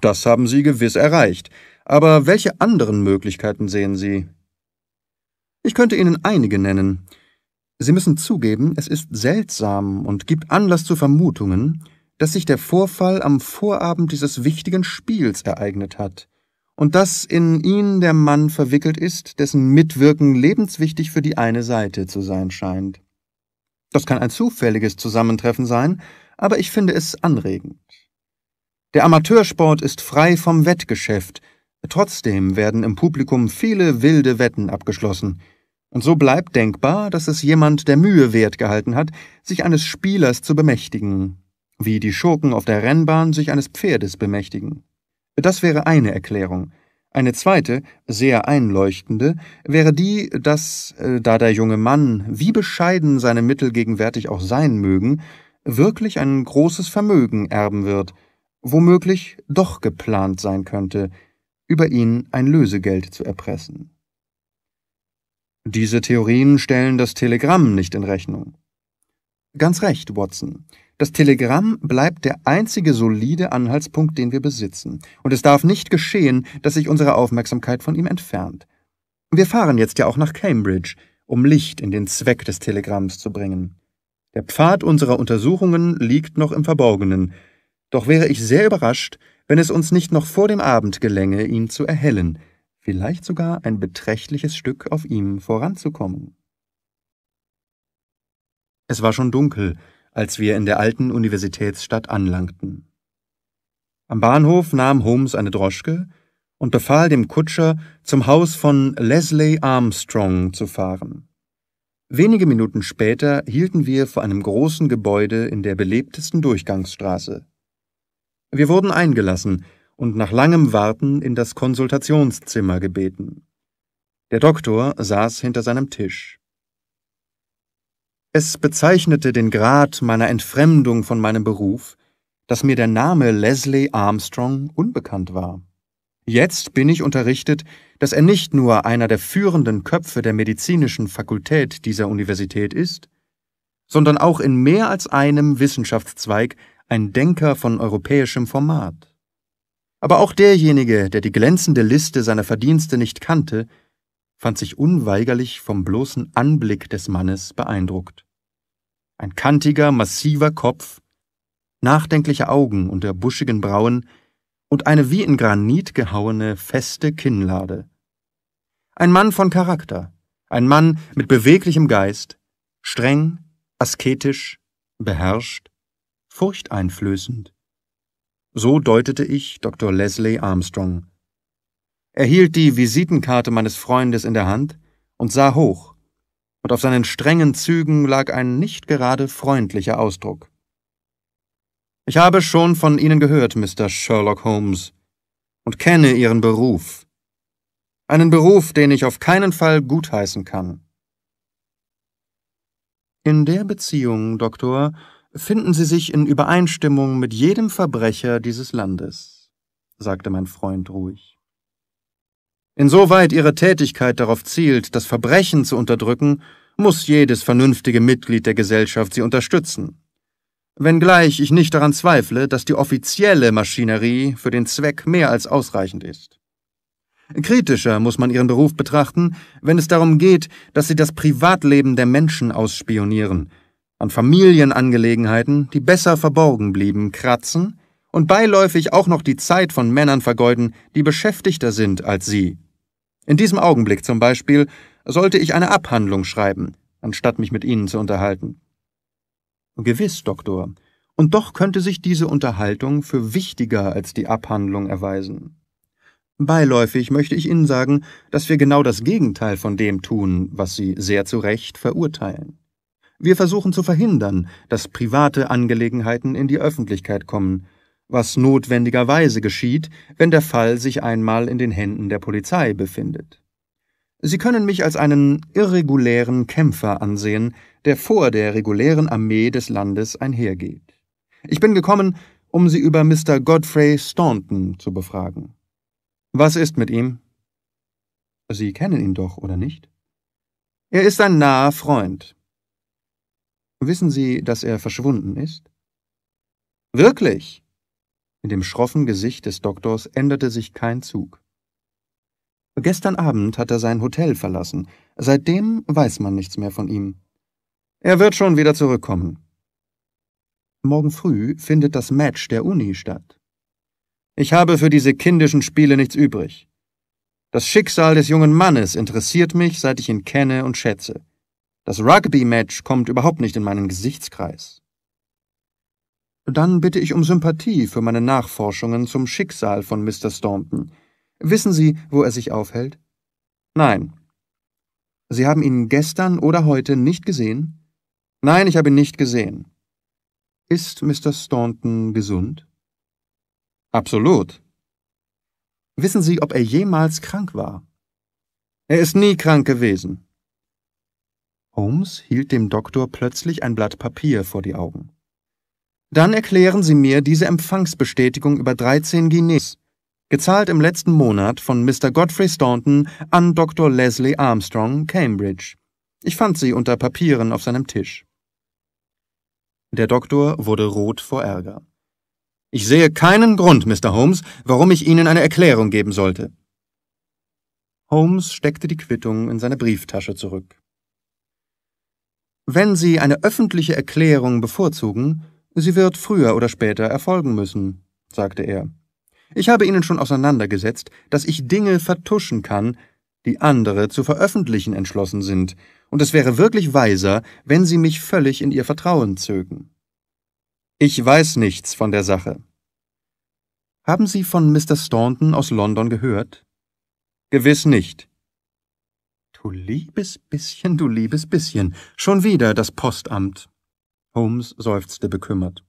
Das haben Sie gewiss erreicht, aber welche anderen Möglichkeiten sehen Sie? Ich könnte Ihnen einige nennen. Sie müssen zugeben, es ist seltsam und gibt Anlass zu Vermutungen, dass sich der Vorfall am Vorabend dieses wichtigen Spiels ereignet hat und dass in ihn der Mann verwickelt ist, dessen Mitwirken lebenswichtig für die eine Seite zu sein scheint. Das kann ein zufälliges Zusammentreffen sein, aber ich finde es anregend. Der Amateursport ist frei vom Wettgeschäft, trotzdem werden im Publikum viele wilde Wetten abgeschlossen, und so bleibt denkbar, dass es jemand der Mühe wert gehalten hat, sich eines Spielers zu bemächtigen, wie die Schurken auf der Rennbahn sich eines Pferdes bemächtigen. Das wäre eine Erklärung. Eine zweite, sehr einleuchtende, wäre die, dass, äh, da der junge Mann, wie bescheiden seine Mittel gegenwärtig auch sein mögen, wirklich ein großes Vermögen erben wird, womöglich doch geplant sein könnte, über ihn ein Lösegeld zu erpressen. Diese Theorien stellen das Telegramm nicht in Rechnung. Ganz recht, Watson. Das Telegramm bleibt der einzige solide Anhaltspunkt, den wir besitzen, und es darf nicht geschehen, dass sich unsere Aufmerksamkeit von ihm entfernt. Wir fahren jetzt ja auch nach Cambridge, um Licht in den Zweck des Telegramms zu bringen. Der Pfad unserer Untersuchungen liegt noch im Verborgenen, doch wäre ich sehr überrascht, wenn es uns nicht noch vor dem Abend gelänge, ihn zu erhellen, vielleicht sogar ein beträchtliches Stück auf ihm voranzukommen. Es war schon dunkel, als wir in der alten Universitätsstadt anlangten. Am Bahnhof nahm Holmes eine Droschke und befahl dem Kutscher, zum Haus von Leslie Armstrong zu fahren. Wenige Minuten später hielten wir vor einem großen Gebäude in der belebtesten Durchgangsstraße. Wir wurden eingelassen und nach langem Warten in das Konsultationszimmer gebeten. Der Doktor saß hinter seinem Tisch. Es bezeichnete den Grad meiner Entfremdung von meinem Beruf, dass mir der Name Leslie Armstrong unbekannt war. Jetzt bin ich unterrichtet, dass er nicht nur einer der führenden Köpfe der medizinischen Fakultät dieser Universität ist, sondern auch in mehr als einem Wissenschaftszweig ein Denker von europäischem Format. Aber auch derjenige, der die glänzende Liste seiner Verdienste nicht kannte, fand sich unweigerlich vom bloßen Anblick des Mannes beeindruckt ein kantiger, massiver Kopf, nachdenkliche Augen unter buschigen Brauen und eine wie in Granit gehauene, feste Kinnlade. Ein Mann von Charakter, ein Mann mit beweglichem Geist, streng, asketisch, beherrscht, furchteinflößend. So deutete ich Dr. Leslie Armstrong. Er hielt die Visitenkarte meines Freundes in der Hand und sah hoch, und auf seinen strengen Zügen lag ein nicht gerade freundlicher Ausdruck. Ich habe schon von Ihnen gehört, Mr. Sherlock Holmes, und kenne Ihren Beruf. Einen Beruf, den ich auf keinen Fall gutheißen kann. In der Beziehung, Doktor, finden Sie sich in Übereinstimmung mit jedem Verbrecher dieses Landes, sagte mein Freund ruhig. Insoweit Ihre Tätigkeit darauf zielt, das Verbrechen zu unterdrücken, muss jedes vernünftige Mitglied der Gesellschaft sie unterstützen. Wenngleich ich nicht daran zweifle, dass die offizielle Maschinerie für den Zweck mehr als ausreichend ist. Kritischer muss man ihren Beruf betrachten, wenn es darum geht, dass sie das Privatleben der Menschen ausspionieren, an Familienangelegenheiten, die besser verborgen blieben, kratzen und beiläufig auch noch die Zeit von Männern vergeuden, die beschäftigter sind als sie. In diesem Augenblick zum Beispiel sollte ich eine Abhandlung schreiben, anstatt mich mit Ihnen zu unterhalten. Gewiss, Doktor, und doch könnte sich diese Unterhaltung für wichtiger als die Abhandlung erweisen. Beiläufig möchte ich Ihnen sagen, dass wir genau das Gegenteil von dem tun, was Sie sehr zu Recht verurteilen. Wir versuchen zu verhindern, dass private Angelegenheiten in die Öffentlichkeit kommen, was notwendigerweise geschieht, wenn der Fall sich einmal in den Händen der Polizei befindet. Sie können mich als einen irregulären Kämpfer ansehen, der vor der regulären Armee des Landes einhergeht. Ich bin gekommen, um Sie über Mr. Godfrey Staunton zu befragen. Was ist mit ihm? Sie kennen ihn doch, oder nicht? Er ist ein naher Freund. Wissen Sie, dass er verschwunden ist? Wirklich? In dem schroffen Gesicht des Doktors änderte sich kein Zug. Gestern Abend hat er sein Hotel verlassen. Seitdem weiß man nichts mehr von ihm. Er wird schon wieder zurückkommen. Morgen früh findet das Match der Uni statt. Ich habe für diese kindischen Spiele nichts übrig. Das Schicksal des jungen Mannes interessiert mich, seit ich ihn kenne und schätze. Das Rugby-Match kommt überhaupt nicht in meinen Gesichtskreis. Dann bitte ich um Sympathie für meine Nachforschungen zum Schicksal von Mr. Staunton – Wissen Sie, wo er sich aufhält? Nein. Sie haben ihn gestern oder heute nicht gesehen? Nein, ich habe ihn nicht gesehen. Ist Mr. Staunton gesund? Absolut. Wissen Sie, ob er jemals krank war? Er ist nie krank gewesen. Holmes hielt dem Doktor plötzlich ein Blatt Papier vor die Augen. Dann erklären Sie mir diese Empfangsbestätigung über 13 Guineas gezahlt im letzten Monat von Mr. Godfrey Staunton an Dr. Leslie Armstrong, Cambridge. Ich fand sie unter Papieren auf seinem Tisch. Der Doktor wurde rot vor Ärger. Ich sehe keinen Grund, Mr. Holmes, warum ich Ihnen eine Erklärung geben sollte. Holmes steckte die Quittung in seine Brieftasche zurück. Wenn Sie eine öffentliche Erklärung bevorzugen, sie wird früher oder später erfolgen müssen, sagte er. Ich habe Ihnen schon auseinandergesetzt, dass ich Dinge vertuschen kann, die andere zu veröffentlichen entschlossen sind, und es wäre wirklich weiser, wenn Sie mich völlig in Ihr Vertrauen zögen. Ich weiß nichts von der Sache. Haben Sie von Mr. Staunton aus London gehört? Gewiss nicht. Du liebes bisschen, du liebes bisschen. Schon wieder das Postamt. Holmes seufzte bekümmert.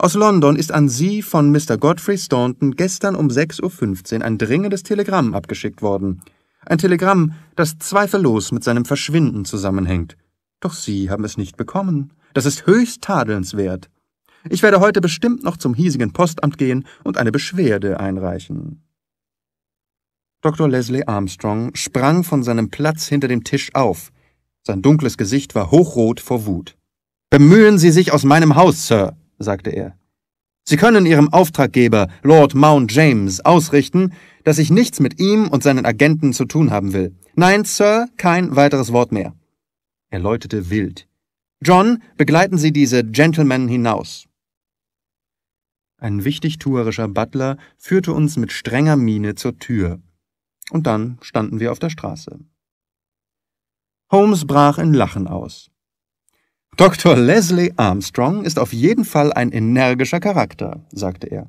Aus London ist an Sie von Mr. Godfrey Staunton gestern um 6.15 Uhr ein dringendes Telegramm abgeschickt worden. Ein Telegramm, das zweifellos mit seinem Verschwinden zusammenhängt. Doch Sie haben es nicht bekommen. Das ist höchst tadelnswert. Ich werde heute bestimmt noch zum hiesigen Postamt gehen und eine Beschwerde einreichen. Dr. Leslie Armstrong sprang von seinem Platz hinter dem Tisch auf. Sein dunkles Gesicht war hochrot vor Wut. Bemühen Sie sich aus meinem Haus, Sir, sagte er. Sie können Ihrem Auftraggeber, Lord Mount James, ausrichten, dass ich nichts mit ihm und seinen Agenten zu tun haben will. Nein, Sir, kein weiteres Wort mehr. Er läutete wild. John, begleiten Sie diese Gentlemen hinaus. Ein wichtigtuerischer Butler führte uns mit strenger Miene zur Tür. Und dann standen wir auf der Straße. Holmes brach in Lachen aus. Dr. Leslie Armstrong ist auf jeden Fall ein energischer Charakter, sagte er.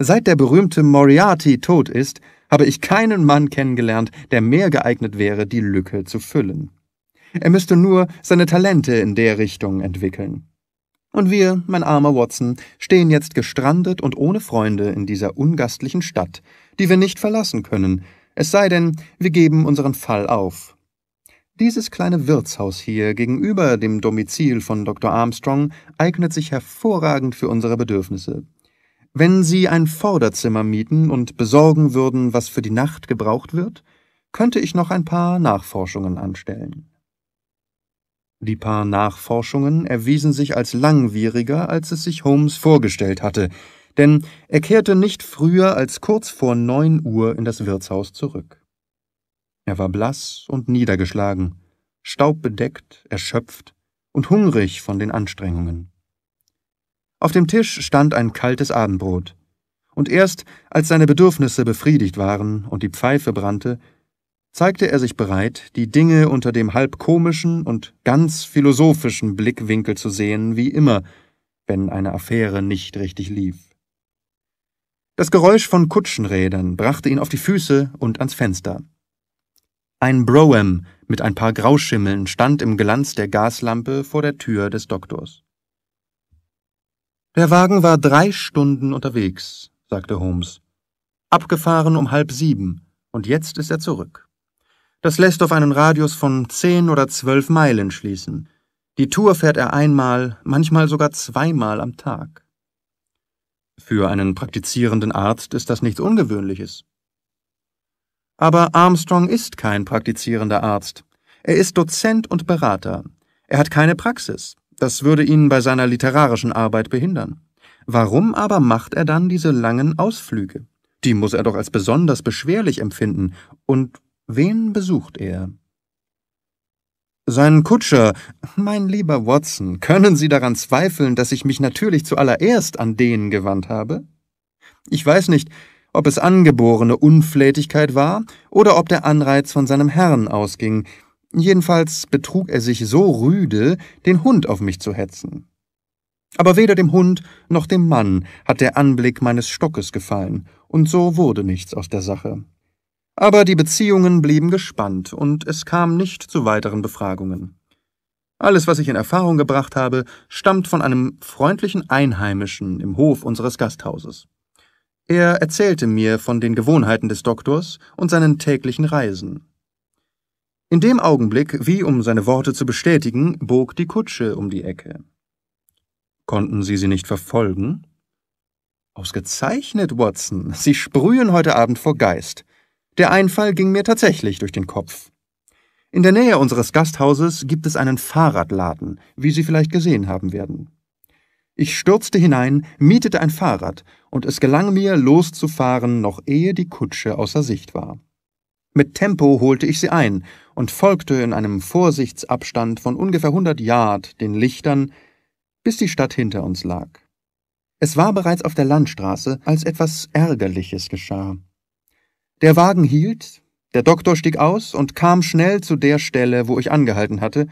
Seit der berühmte Moriarty tot ist, habe ich keinen Mann kennengelernt, der mehr geeignet wäre, die Lücke zu füllen. Er müsste nur seine Talente in der Richtung entwickeln. Und wir, mein armer Watson, stehen jetzt gestrandet und ohne Freunde in dieser ungastlichen Stadt, die wir nicht verlassen können, es sei denn, wir geben unseren Fall auf, dieses kleine Wirtshaus hier gegenüber dem Domizil von Dr. Armstrong eignet sich hervorragend für unsere Bedürfnisse. Wenn Sie ein Vorderzimmer mieten und besorgen würden, was für die Nacht gebraucht wird, könnte ich noch ein paar Nachforschungen anstellen. Die paar Nachforschungen erwiesen sich als langwieriger, als es sich Holmes vorgestellt hatte, denn er kehrte nicht früher als kurz vor neun Uhr in das Wirtshaus zurück. Er war blass und niedergeschlagen, staubbedeckt, erschöpft und hungrig von den Anstrengungen. Auf dem Tisch stand ein kaltes Abendbrot, und erst als seine Bedürfnisse befriedigt waren und die Pfeife brannte, zeigte er sich bereit, die Dinge unter dem halb komischen und ganz philosophischen Blickwinkel zu sehen, wie immer, wenn eine Affäre nicht richtig lief. Das Geräusch von Kutschenrädern brachte ihn auf die Füße und ans Fenster. Ein Brougham mit ein paar Grauschimmeln stand im Glanz der Gaslampe vor der Tür des Doktors. Der Wagen war drei Stunden unterwegs, sagte Holmes. Abgefahren um halb sieben, und jetzt ist er zurück. Das lässt auf einen Radius von zehn oder zwölf Meilen schließen. Die Tour fährt er einmal, manchmal sogar zweimal am Tag. Für einen praktizierenden Arzt ist das nichts Ungewöhnliches. Aber Armstrong ist kein praktizierender Arzt. Er ist Dozent und Berater. Er hat keine Praxis. Das würde ihn bei seiner literarischen Arbeit behindern. Warum aber macht er dann diese langen Ausflüge? Die muss er doch als besonders beschwerlich empfinden. Und wen besucht er? Sein Kutscher, mein lieber Watson, können Sie daran zweifeln, dass ich mich natürlich zuallererst an den gewandt habe? Ich weiß nicht, ob es angeborene Unflätigkeit war oder ob der Anreiz von seinem Herrn ausging. Jedenfalls betrug er sich so rüde, den Hund auf mich zu hetzen. Aber weder dem Hund noch dem Mann hat der Anblick meines Stockes gefallen, und so wurde nichts aus der Sache. Aber die Beziehungen blieben gespannt, und es kam nicht zu weiteren Befragungen. Alles, was ich in Erfahrung gebracht habe, stammt von einem freundlichen Einheimischen im Hof unseres Gasthauses. Er erzählte mir von den Gewohnheiten des Doktors und seinen täglichen Reisen. In dem Augenblick, wie um seine Worte zu bestätigen, bog die Kutsche um die Ecke. Konnten Sie sie nicht verfolgen? Ausgezeichnet, Watson. Sie sprühen heute Abend vor Geist. Der Einfall ging mir tatsächlich durch den Kopf. In der Nähe unseres Gasthauses gibt es einen Fahrradladen, wie Sie vielleicht gesehen haben werden. Ich stürzte hinein, mietete ein Fahrrad, und es gelang mir, loszufahren, noch ehe die Kutsche außer Sicht war. Mit Tempo holte ich sie ein und folgte in einem Vorsichtsabstand von ungefähr hundert Yard den Lichtern, bis die Stadt hinter uns lag. Es war bereits auf der Landstraße, als etwas Ärgerliches geschah. Der Wagen hielt, der Doktor stieg aus und kam schnell zu der Stelle, wo ich angehalten hatte,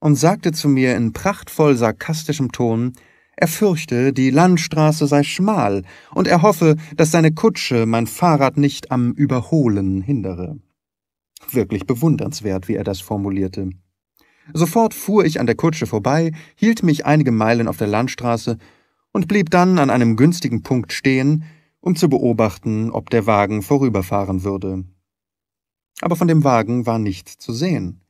und sagte zu mir in prachtvoll sarkastischem Ton, er fürchte, die Landstraße sei schmal, und er hoffe, dass seine Kutsche mein Fahrrad nicht am Überholen hindere. Wirklich bewundernswert, wie er das formulierte. Sofort fuhr ich an der Kutsche vorbei, hielt mich einige Meilen auf der Landstraße und blieb dann an einem günstigen Punkt stehen, um zu beobachten, ob der Wagen vorüberfahren würde. Aber von dem Wagen war nichts zu sehen,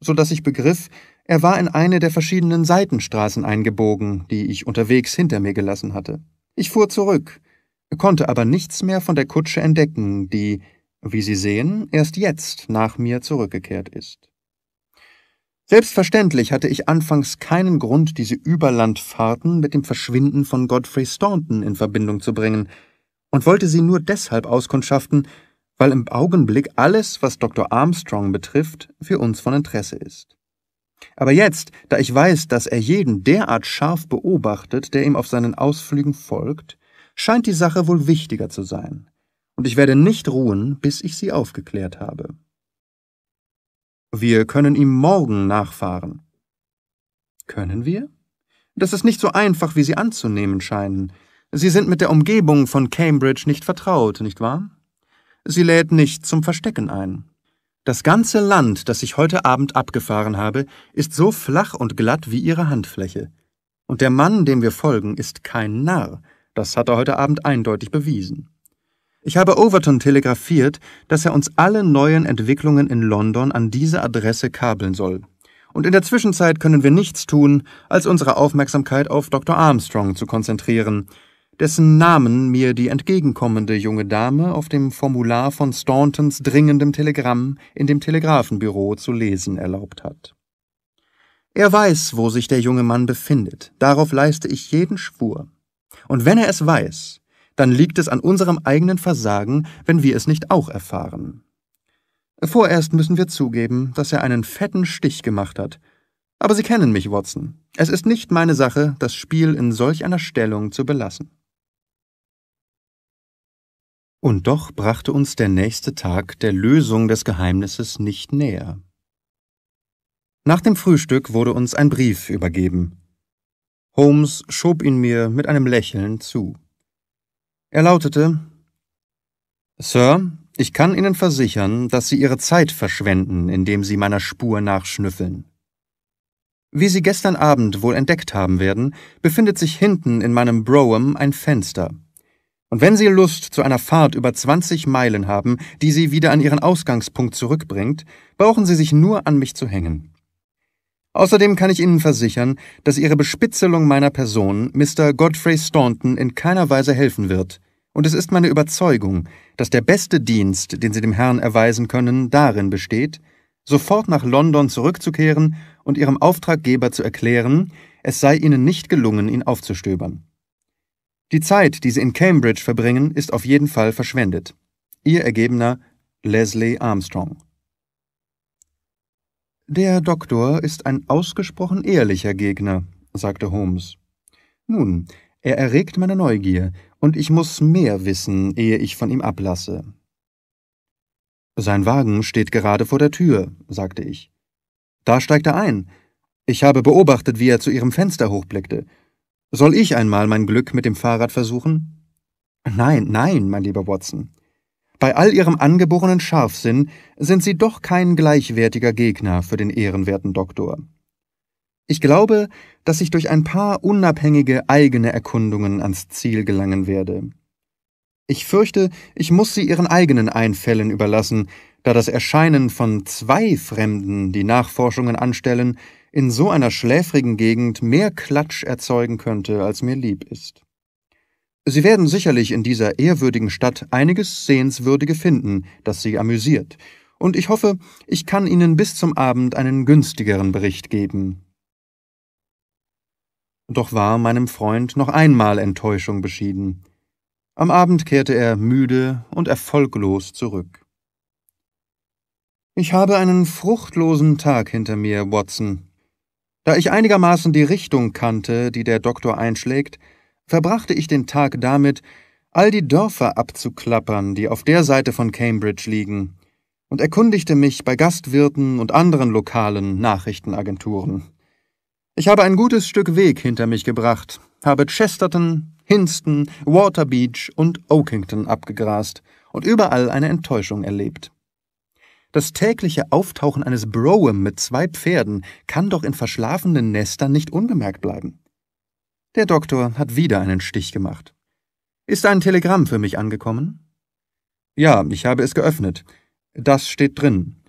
so dass ich begriff, er war in eine der verschiedenen Seitenstraßen eingebogen, die ich unterwegs hinter mir gelassen hatte. Ich fuhr zurück, konnte aber nichts mehr von der Kutsche entdecken, die, wie Sie sehen, erst jetzt nach mir zurückgekehrt ist. Selbstverständlich hatte ich anfangs keinen Grund, diese Überlandfahrten mit dem Verschwinden von Godfrey Staunton in Verbindung zu bringen, und wollte sie nur deshalb auskundschaften, weil im Augenblick alles, was Dr. Armstrong betrifft, für uns von Interesse ist. Aber jetzt, da ich weiß, dass er jeden derart scharf beobachtet, der ihm auf seinen Ausflügen folgt, scheint die Sache wohl wichtiger zu sein, und ich werde nicht ruhen, bis ich sie aufgeklärt habe. Wir können ihm morgen nachfahren. Können wir? Das ist nicht so einfach, wie Sie anzunehmen scheinen. Sie sind mit der Umgebung von Cambridge nicht vertraut, nicht wahr? Sie lädt nicht zum Verstecken ein. Das ganze Land, das ich heute Abend abgefahren habe, ist so flach und glatt wie ihre Handfläche. Und der Mann, dem wir folgen, ist kein Narr. Das hat er heute Abend eindeutig bewiesen. Ich habe Overton telegrafiert, dass er uns alle neuen Entwicklungen in London an diese Adresse kabeln soll. Und in der Zwischenzeit können wir nichts tun, als unsere Aufmerksamkeit auf Dr. Armstrong zu konzentrieren, dessen Namen mir die entgegenkommende junge Dame auf dem Formular von Stauntons dringendem Telegramm in dem Telegrafenbüro zu lesen erlaubt hat. Er weiß, wo sich der junge Mann befindet, darauf leiste ich jeden Schwur. Und wenn er es weiß, dann liegt es an unserem eigenen Versagen, wenn wir es nicht auch erfahren. Vorerst müssen wir zugeben, dass er einen fetten Stich gemacht hat, aber Sie kennen mich, Watson. Es ist nicht meine Sache, das Spiel in solch einer Stellung zu belassen. Und doch brachte uns der nächste Tag der Lösung des Geheimnisses nicht näher. Nach dem Frühstück wurde uns ein Brief übergeben. Holmes schob ihn mir mit einem Lächeln zu. Er lautete Sir, ich kann Ihnen versichern, dass Sie Ihre Zeit verschwenden, indem Sie meiner Spur nachschnüffeln. Wie Sie gestern Abend wohl entdeckt haben werden, befindet sich hinten in meinem Brougham ein Fenster. Und wenn Sie Lust zu einer Fahrt über 20 Meilen haben, die Sie wieder an Ihren Ausgangspunkt zurückbringt, brauchen Sie sich nur an mich zu hängen. Außerdem kann ich Ihnen versichern, dass Ihre Bespitzelung meiner Person Mr. Godfrey Staunton in keiner Weise helfen wird. Und es ist meine Überzeugung, dass der beste Dienst, den Sie dem Herrn erweisen können, darin besteht, sofort nach London zurückzukehren und Ihrem Auftraggeber zu erklären, es sei Ihnen nicht gelungen, ihn aufzustöbern. Die Zeit, die sie in Cambridge verbringen, ist auf jeden Fall verschwendet. Ihr Ergebener Leslie Armstrong. Der Doktor ist ein ausgesprochen ehrlicher Gegner, sagte Holmes. Nun, er erregt meine Neugier, und ich muss mehr wissen, ehe ich von ihm ablasse. Sein Wagen steht gerade vor der Tür, sagte ich. Da steigt er ein. Ich habe beobachtet, wie er zu ihrem Fenster hochblickte. Soll ich einmal mein Glück mit dem Fahrrad versuchen? Nein, nein, mein lieber Watson. Bei all ihrem angeborenen Scharfsinn sind Sie doch kein gleichwertiger Gegner für den ehrenwerten Doktor. Ich glaube, dass ich durch ein paar unabhängige eigene Erkundungen ans Ziel gelangen werde. Ich fürchte, ich muss sie ihren eigenen Einfällen überlassen, da das Erscheinen von zwei Fremden, die Nachforschungen anstellen, in so einer schläfrigen Gegend mehr Klatsch erzeugen könnte, als mir lieb ist. Sie werden sicherlich in dieser ehrwürdigen Stadt einiges Sehenswürdige finden, das Sie amüsiert, und ich hoffe, ich kann Ihnen bis zum Abend einen günstigeren Bericht geben. Doch war meinem Freund noch einmal Enttäuschung beschieden. Am Abend kehrte er müde und erfolglos zurück. Ich habe einen fruchtlosen Tag hinter mir, Watson, da ich einigermaßen die Richtung kannte, die der Doktor einschlägt, verbrachte ich den Tag damit, all die Dörfer abzuklappern, die auf der Seite von Cambridge liegen, und erkundigte mich bei Gastwirten und anderen lokalen Nachrichtenagenturen. Ich habe ein gutes Stück Weg hinter mich gebracht, habe Chesterton, Hinston, Water Beach und Oakington abgegrast und überall eine Enttäuschung erlebt. Das tägliche Auftauchen eines Brougham mit zwei Pferden kann doch in verschlafenen Nestern nicht unbemerkt bleiben. Der Doktor hat wieder einen Stich gemacht. Ist ein Telegramm für mich angekommen? Ja, ich habe es geöffnet. Das steht drin.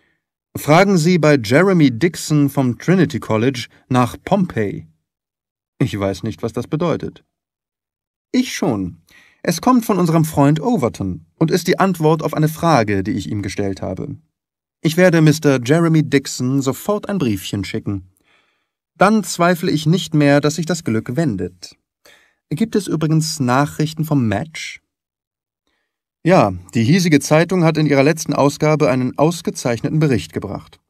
Fragen Sie bei Jeremy Dixon vom Trinity College nach Pompeii. Ich weiß nicht, was das bedeutet. Ich schon. Es kommt von unserem Freund Overton und ist die Antwort auf eine Frage, die ich ihm gestellt habe. Ich werde Mr. Jeremy Dixon sofort ein Briefchen schicken. Dann zweifle ich nicht mehr, dass sich das Glück wendet. Gibt es übrigens Nachrichten vom Match? Ja, die hiesige Zeitung hat in ihrer letzten Ausgabe einen ausgezeichneten Bericht gebracht.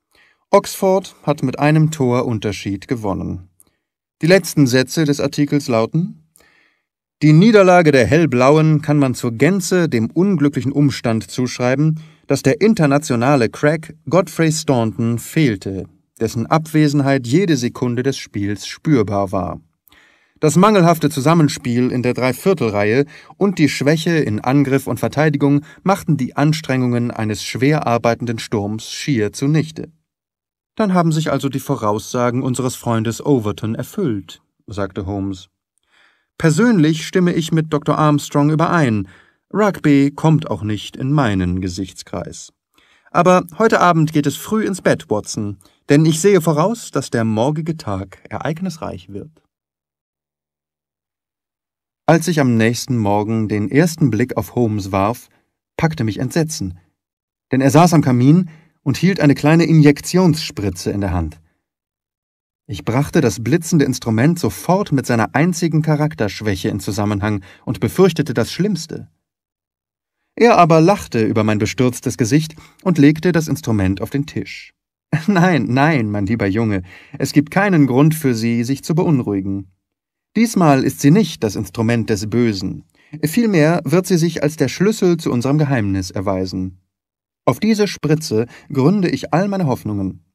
Oxford hat mit einem Tor Unterschied gewonnen. Die letzten Sätze des Artikels lauten Die Niederlage der Hellblauen kann man zur Gänze dem unglücklichen Umstand zuschreiben, dass der internationale Crack Godfrey Staunton fehlte, dessen Abwesenheit jede Sekunde des Spiels spürbar war. Das mangelhafte Zusammenspiel in der Dreiviertelreihe und die Schwäche in Angriff und Verteidigung machten die Anstrengungen eines schwer arbeitenden Sturms schier zunichte. Dann haben sich also die Voraussagen unseres Freundes Overton erfüllt, sagte Holmes. Persönlich stimme ich mit Dr. Armstrong überein, Rugby kommt auch nicht in meinen Gesichtskreis. Aber heute Abend geht es früh ins Bett, Watson, denn ich sehe voraus, dass der morgige Tag ereignisreich wird. Als ich am nächsten Morgen den ersten Blick auf Holmes warf, packte mich Entsetzen, denn er saß am Kamin und hielt eine kleine Injektionsspritze in der Hand. Ich brachte das blitzende Instrument sofort mit seiner einzigen Charakterschwäche in Zusammenhang und befürchtete das Schlimmste. Er aber lachte über mein bestürztes Gesicht und legte das Instrument auf den Tisch. Nein, nein, mein lieber Junge, es gibt keinen Grund für Sie, sich zu beunruhigen. Diesmal ist sie nicht das Instrument des Bösen. Vielmehr wird sie sich als der Schlüssel zu unserem Geheimnis erweisen. Auf diese Spritze gründe ich all meine Hoffnungen.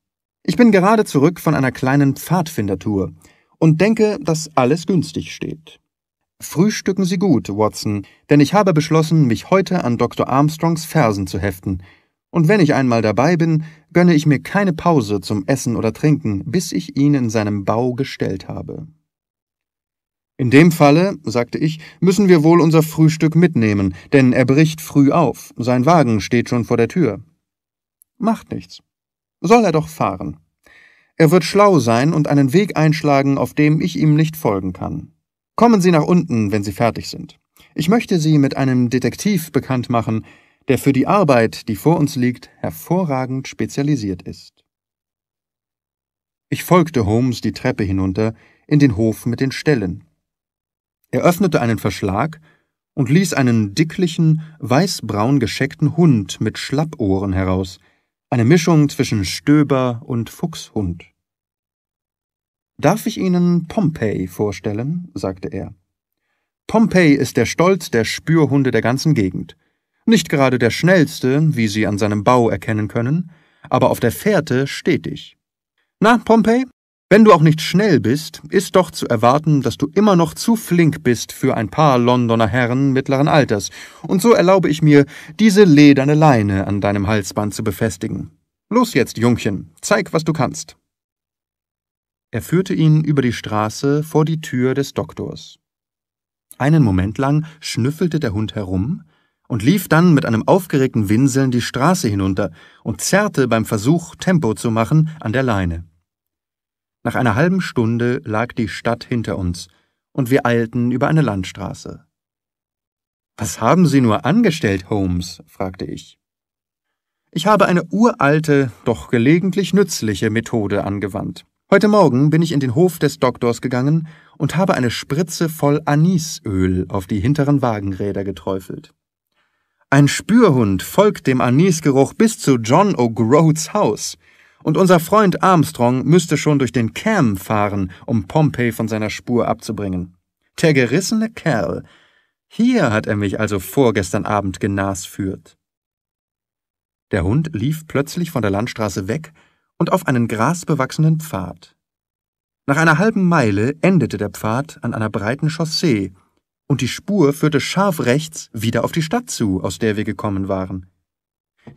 Ich bin gerade zurück von einer kleinen Pfadfindertour und denke, dass alles günstig steht. Frühstücken Sie gut, Watson, denn ich habe beschlossen, mich heute an Dr. Armstrongs Fersen zu heften. Und wenn ich einmal dabei bin, gönne ich mir keine Pause zum Essen oder Trinken, bis ich ihn in seinem Bau gestellt habe. In dem Falle, sagte ich, müssen wir wohl unser Frühstück mitnehmen, denn er bricht früh auf, sein Wagen steht schon vor der Tür. Macht nichts. Soll er doch fahren. Er wird schlau sein und einen Weg einschlagen, auf dem ich ihm nicht folgen kann. Kommen Sie nach unten, wenn Sie fertig sind. Ich möchte Sie mit einem Detektiv bekannt machen, der für die Arbeit, die vor uns liegt, hervorragend spezialisiert ist. Ich folgte Holmes die Treppe hinunter in den Hof mit den Ställen. Er öffnete einen Verschlag und ließ einen dicklichen, weißbraun gescheckten Hund mit Schlappohren heraus, eine Mischung zwischen Stöber und Fuchshund. Darf ich Ihnen Pompey vorstellen? sagte er. Pompey ist der Stolz der Spürhunde der ganzen Gegend. Nicht gerade der schnellste, wie Sie an seinem Bau erkennen können, aber auf der Fährte stetig. Na, Pompey, wenn du auch nicht schnell bist, ist doch zu erwarten, dass du immer noch zu flink bist für ein paar Londoner Herren mittleren Alters, und so erlaube ich mir, diese lederne Leine an deinem Halsband zu befestigen. Los jetzt, Jungchen, zeig, was du kannst. Er führte ihn über die Straße vor die Tür des Doktors. Einen Moment lang schnüffelte der Hund herum und lief dann mit einem aufgeregten Winseln die Straße hinunter und zerrte beim Versuch, Tempo zu machen, an der Leine. Nach einer halben Stunde lag die Stadt hinter uns, und wir eilten über eine Landstraße. Was haben Sie nur angestellt, Holmes? fragte ich. Ich habe eine uralte, doch gelegentlich nützliche Methode angewandt. Heute Morgen bin ich in den Hof des Doktors gegangen und habe eine Spritze voll Anisöl auf die hinteren Wagenräder geträufelt. Ein Spürhund folgt dem Anisgeruch bis zu John O'Groats Haus, und unser Freund Armstrong müsste schon durch den Cam fahren, um Pompey von seiner Spur abzubringen. Der gerissene Kerl. Hier hat er mich also vorgestern Abend genasführt. Der Hund lief plötzlich von der Landstraße weg und auf einen grasbewachsenen Pfad. Nach einer halben Meile endete der Pfad an einer breiten Chaussee, und die Spur führte scharf rechts wieder auf die Stadt zu, aus der wir gekommen waren.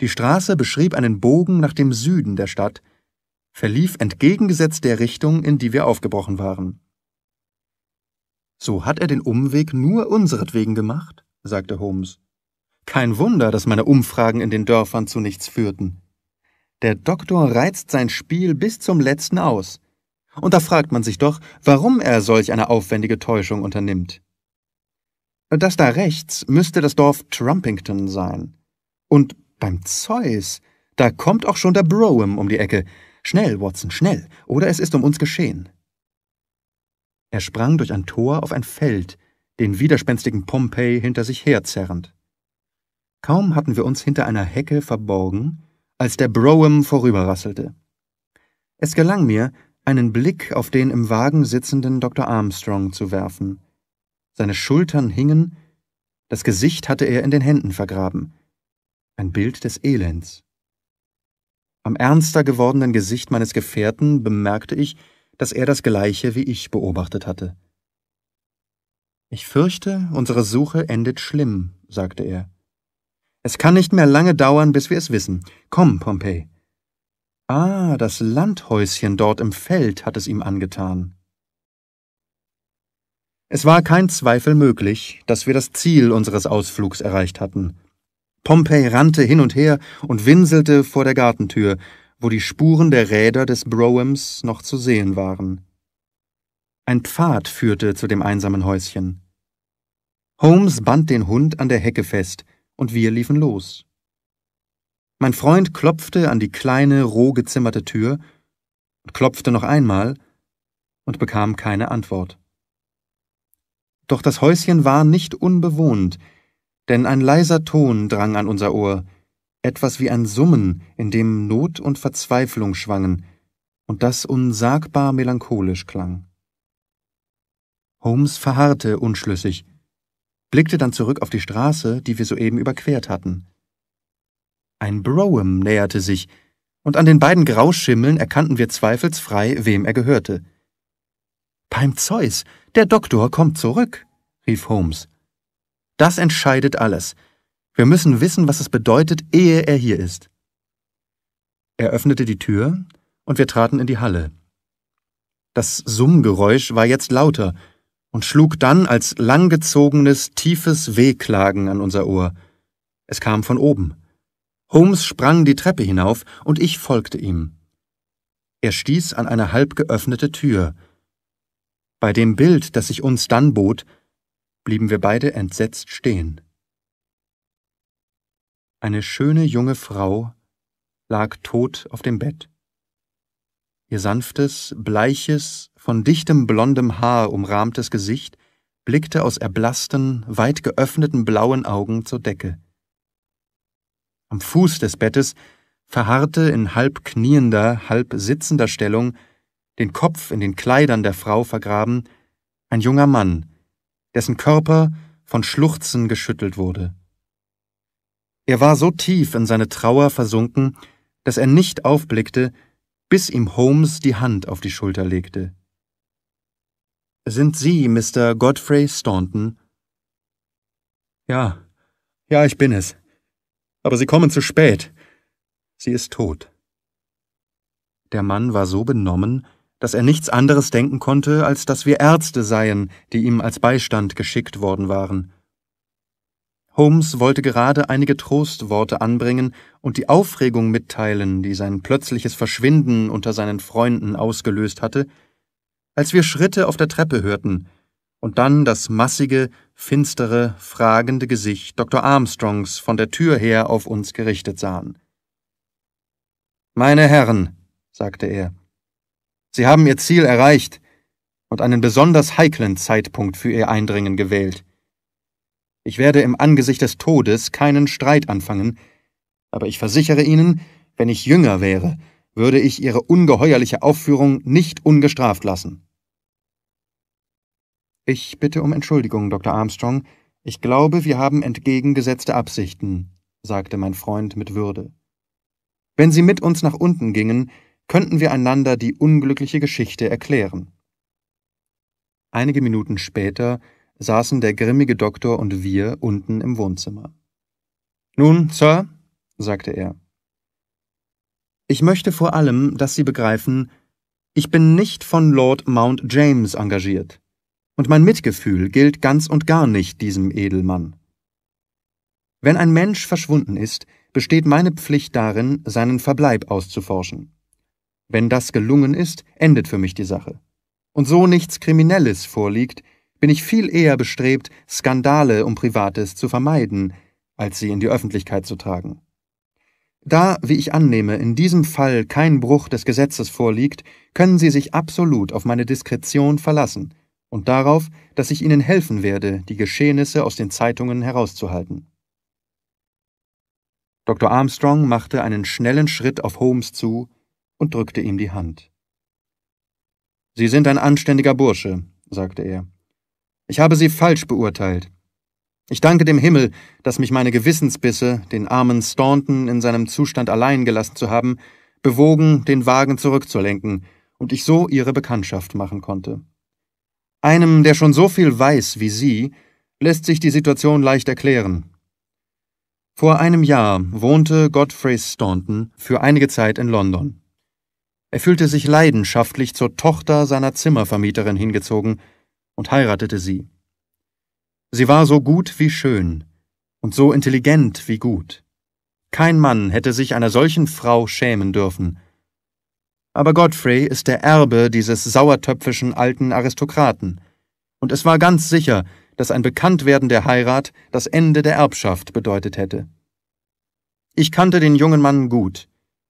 Die Straße beschrieb einen Bogen nach dem Süden der Stadt, verlief entgegengesetzt der Richtung, in die wir aufgebrochen waren. So hat er den Umweg nur unseretwegen gemacht, sagte Holmes. Kein Wunder, dass meine Umfragen in den Dörfern zu nichts führten. Der Doktor reizt sein Spiel bis zum letzten aus. Und da fragt man sich doch, warum er solch eine aufwendige Täuschung unternimmt. Das da rechts müsste das Dorf Trumpington sein. Und beim Zeus, da kommt auch schon der Brougham um die Ecke. Schnell, Watson, schnell, oder es ist um uns geschehen. Er sprang durch ein Tor auf ein Feld, den widerspenstigen Pompey hinter sich herzerrend. Kaum hatten wir uns hinter einer Hecke verborgen, als der Brougham vorüberrasselte. Es gelang mir, einen Blick auf den im Wagen sitzenden Dr. Armstrong zu werfen. Seine Schultern hingen, das Gesicht hatte er in den Händen vergraben. Ein Bild des Elends. Am ernster gewordenen Gesicht meines Gefährten bemerkte ich, dass er das gleiche wie ich beobachtet hatte. Ich fürchte, unsere Suche endet schlimm, sagte er. Es kann nicht mehr lange dauern, bis wir es wissen. Komm, Pompey. Ah, das Landhäuschen dort im Feld hat es ihm angetan. Es war kein Zweifel möglich, dass wir das Ziel unseres Ausflugs erreicht hatten. Pompey rannte hin und her und winselte vor der Gartentür, wo die Spuren der Räder des Broughams noch zu sehen waren. Ein Pfad führte zu dem einsamen Häuschen. Holmes band den Hund an der Hecke fest, und wir liefen los. Mein Freund klopfte an die kleine, roh gezimmerte Tür und klopfte noch einmal und bekam keine Antwort. Doch das Häuschen war nicht unbewohnt, denn ein leiser Ton drang an unser Ohr, etwas wie ein Summen, in dem Not und Verzweiflung schwangen und das unsagbar melancholisch klang. Holmes verharrte unschlüssig, blickte dann zurück auf die Straße, die wir soeben überquert hatten. Ein Brougham näherte sich, und an den beiden Grauschimmeln erkannten wir zweifelsfrei, wem er gehörte. Beim Zeus, der Doktor kommt zurück, rief Holmes. Das entscheidet alles. Wir müssen wissen, was es bedeutet, ehe er hier ist. Er öffnete die Tür, und wir traten in die Halle. Das Summgeräusch war jetzt lauter, und schlug dann als langgezogenes, tiefes Wehklagen an unser Ohr. Es kam von oben. Holmes sprang die Treppe hinauf und ich folgte ihm. Er stieß an eine halb geöffnete Tür. Bei dem Bild, das sich uns dann bot, blieben wir beide entsetzt stehen. Eine schöne junge Frau lag tot auf dem Bett. Ihr sanftes, bleiches, von dichtem blondem Haar umrahmtes Gesicht blickte aus erblassten, weit geöffneten blauen Augen zur Decke. Am Fuß des Bettes verharrte in halb kniender, halb sitzender Stellung, den Kopf in den Kleidern der Frau vergraben, ein junger Mann, dessen Körper von Schluchzen geschüttelt wurde. Er war so tief in seine Trauer versunken, dass er nicht aufblickte, bis ihm Holmes die Hand auf die Schulter legte. Sind Sie Mr. Godfrey Staunton? Ja, ja, ich bin es. Aber Sie kommen zu spät. Sie ist tot. Der Mann war so benommen, dass er nichts anderes denken konnte, als dass wir Ärzte seien, die ihm als Beistand geschickt worden waren. Holmes wollte gerade einige Trostworte anbringen und die Aufregung mitteilen, die sein plötzliches Verschwinden unter seinen Freunden ausgelöst hatte, als wir Schritte auf der Treppe hörten und dann das massige, finstere, fragende Gesicht Dr. Armstrongs von der Tür her auf uns gerichtet sahen. Meine Herren, sagte er, Sie haben Ihr Ziel erreicht und einen besonders heiklen Zeitpunkt für Ihr Eindringen gewählt. Ich werde im Angesicht des Todes keinen Streit anfangen, aber ich versichere Ihnen, wenn ich jünger wäre würde ich ihre ungeheuerliche Aufführung nicht ungestraft lassen. Ich bitte um Entschuldigung, Dr. Armstrong. Ich glaube, wir haben entgegengesetzte Absichten, sagte mein Freund mit Würde. Wenn Sie mit uns nach unten gingen, könnten wir einander die unglückliche Geschichte erklären. Einige Minuten später saßen der grimmige Doktor und wir unten im Wohnzimmer. Nun, Sir, sagte er, ich möchte vor allem, dass Sie begreifen, ich bin nicht von Lord Mount James engagiert, und mein Mitgefühl gilt ganz und gar nicht diesem Edelmann. Wenn ein Mensch verschwunden ist, besteht meine Pflicht darin, seinen Verbleib auszuforschen. Wenn das gelungen ist, endet für mich die Sache. Und so nichts Kriminelles vorliegt, bin ich viel eher bestrebt, Skandale um Privates zu vermeiden, als sie in die Öffentlichkeit zu tragen. Da, wie ich annehme, in diesem Fall kein Bruch des Gesetzes vorliegt, können Sie sich absolut auf meine Diskretion verlassen und darauf, dass ich Ihnen helfen werde, die Geschehnisse aus den Zeitungen herauszuhalten. Dr. Armstrong machte einen schnellen Schritt auf Holmes zu und drückte ihm die Hand. Sie sind ein anständiger Bursche, sagte er. Ich habe Sie falsch beurteilt. Ich danke dem Himmel, dass mich meine Gewissensbisse, den armen Staunton in seinem Zustand allein gelassen zu haben, bewogen, den Wagen zurückzulenken, und ich so ihre Bekanntschaft machen konnte. Einem, der schon so viel weiß wie Sie, lässt sich die Situation leicht erklären. Vor einem Jahr wohnte Godfrey Staunton für einige Zeit in London. Er fühlte sich leidenschaftlich zur Tochter seiner Zimmervermieterin hingezogen und heiratete sie. Sie war so gut wie schön und so intelligent wie gut. Kein Mann hätte sich einer solchen Frau schämen dürfen. Aber Godfrey ist der Erbe dieses sauertöpfischen alten Aristokraten, und es war ganz sicher, dass ein Bekanntwerden der Heirat das Ende der Erbschaft bedeutet hätte. Ich kannte den jungen Mann gut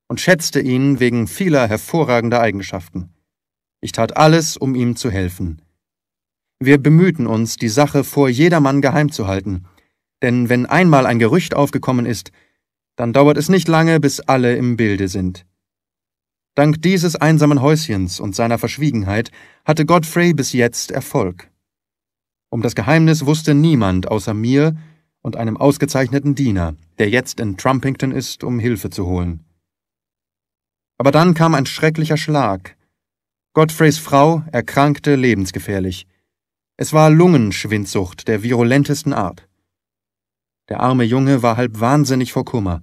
und schätzte ihn wegen vieler hervorragender Eigenschaften. Ich tat alles, um ihm zu helfen. Wir bemühten uns, die Sache vor jedermann geheim zu halten, denn wenn einmal ein Gerücht aufgekommen ist, dann dauert es nicht lange, bis alle im Bilde sind. Dank dieses einsamen Häuschens und seiner Verschwiegenheit hatte Godfrey bis jetzt Erfolg. Um das Geheimnis wusste niemand außer mir und einem ausgezeichneten Diener, der jetzt in Trumpington ist, um Hilfe zu holen. Aber dann kam ein schrecklicher Schlag. Godfreys Frau erkrankte lebensgefährlich. Es war Lungenschwindsucht der virulentesten Art. Der arme Junge war halb wahnsinnig vor Kummer.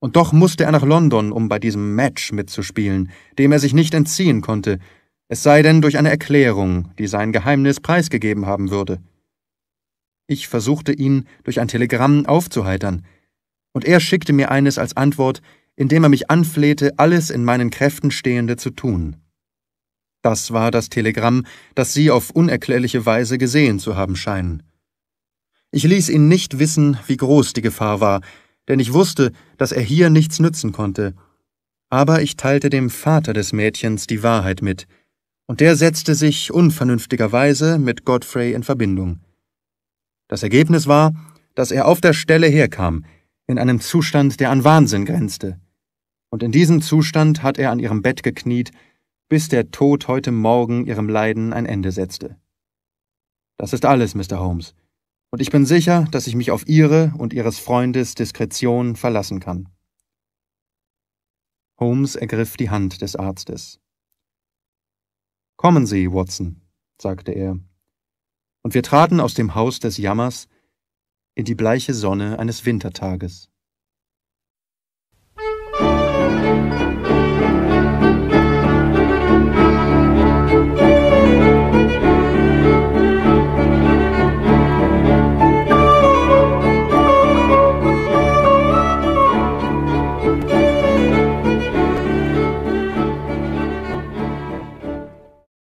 Und doch musste er nach London, um bei diesem Match mitzuspielen, dem er sich nicht entziehen konnte, es sei denn durch eine Erklärung, die sein Geheimnis preisgegeben haben würde. Ich versuchte ihn durch ein Telegramm aufzuheitern, und er schickte mir eines als Antwort, indem er mich anflehte, alles in meinen Kräften Stehende zu tun. Das war das Telegramm, das Sie auf unerklärliche Weise gesehen zu haben scheinen. Ich ließ ihn nicht wissen, wie groß die Gefahr war, denn ich wusste, dass er hier nichts nützen konnte. Aber ich teilte dem Vater des Mädchens die Wahrheit mit, und der setzte sich unvernünftigerweise mit Godfrey in Verbindung. Das Ergebnis war, dass er auf der Stelle herkam, in einem Zustand, der an Wahnsinn grenzte. Und in diesem Zustand hat er an ihrem Bett gekniet bis der Tod heute Morgen ihrem Leiden ein Ende setzte. Das ist alles, Mr. Holmes, und ich bin sicher, dass ich mich auf Ihre und Ihres Freundes Diskretion verlassen kann. Holmes ergriff die Hand des Arztes. Kommen Sie, Watson, sagte er, und wir traten aus dem Haus des Jammers in die bleiche Sonne eines Wintertages.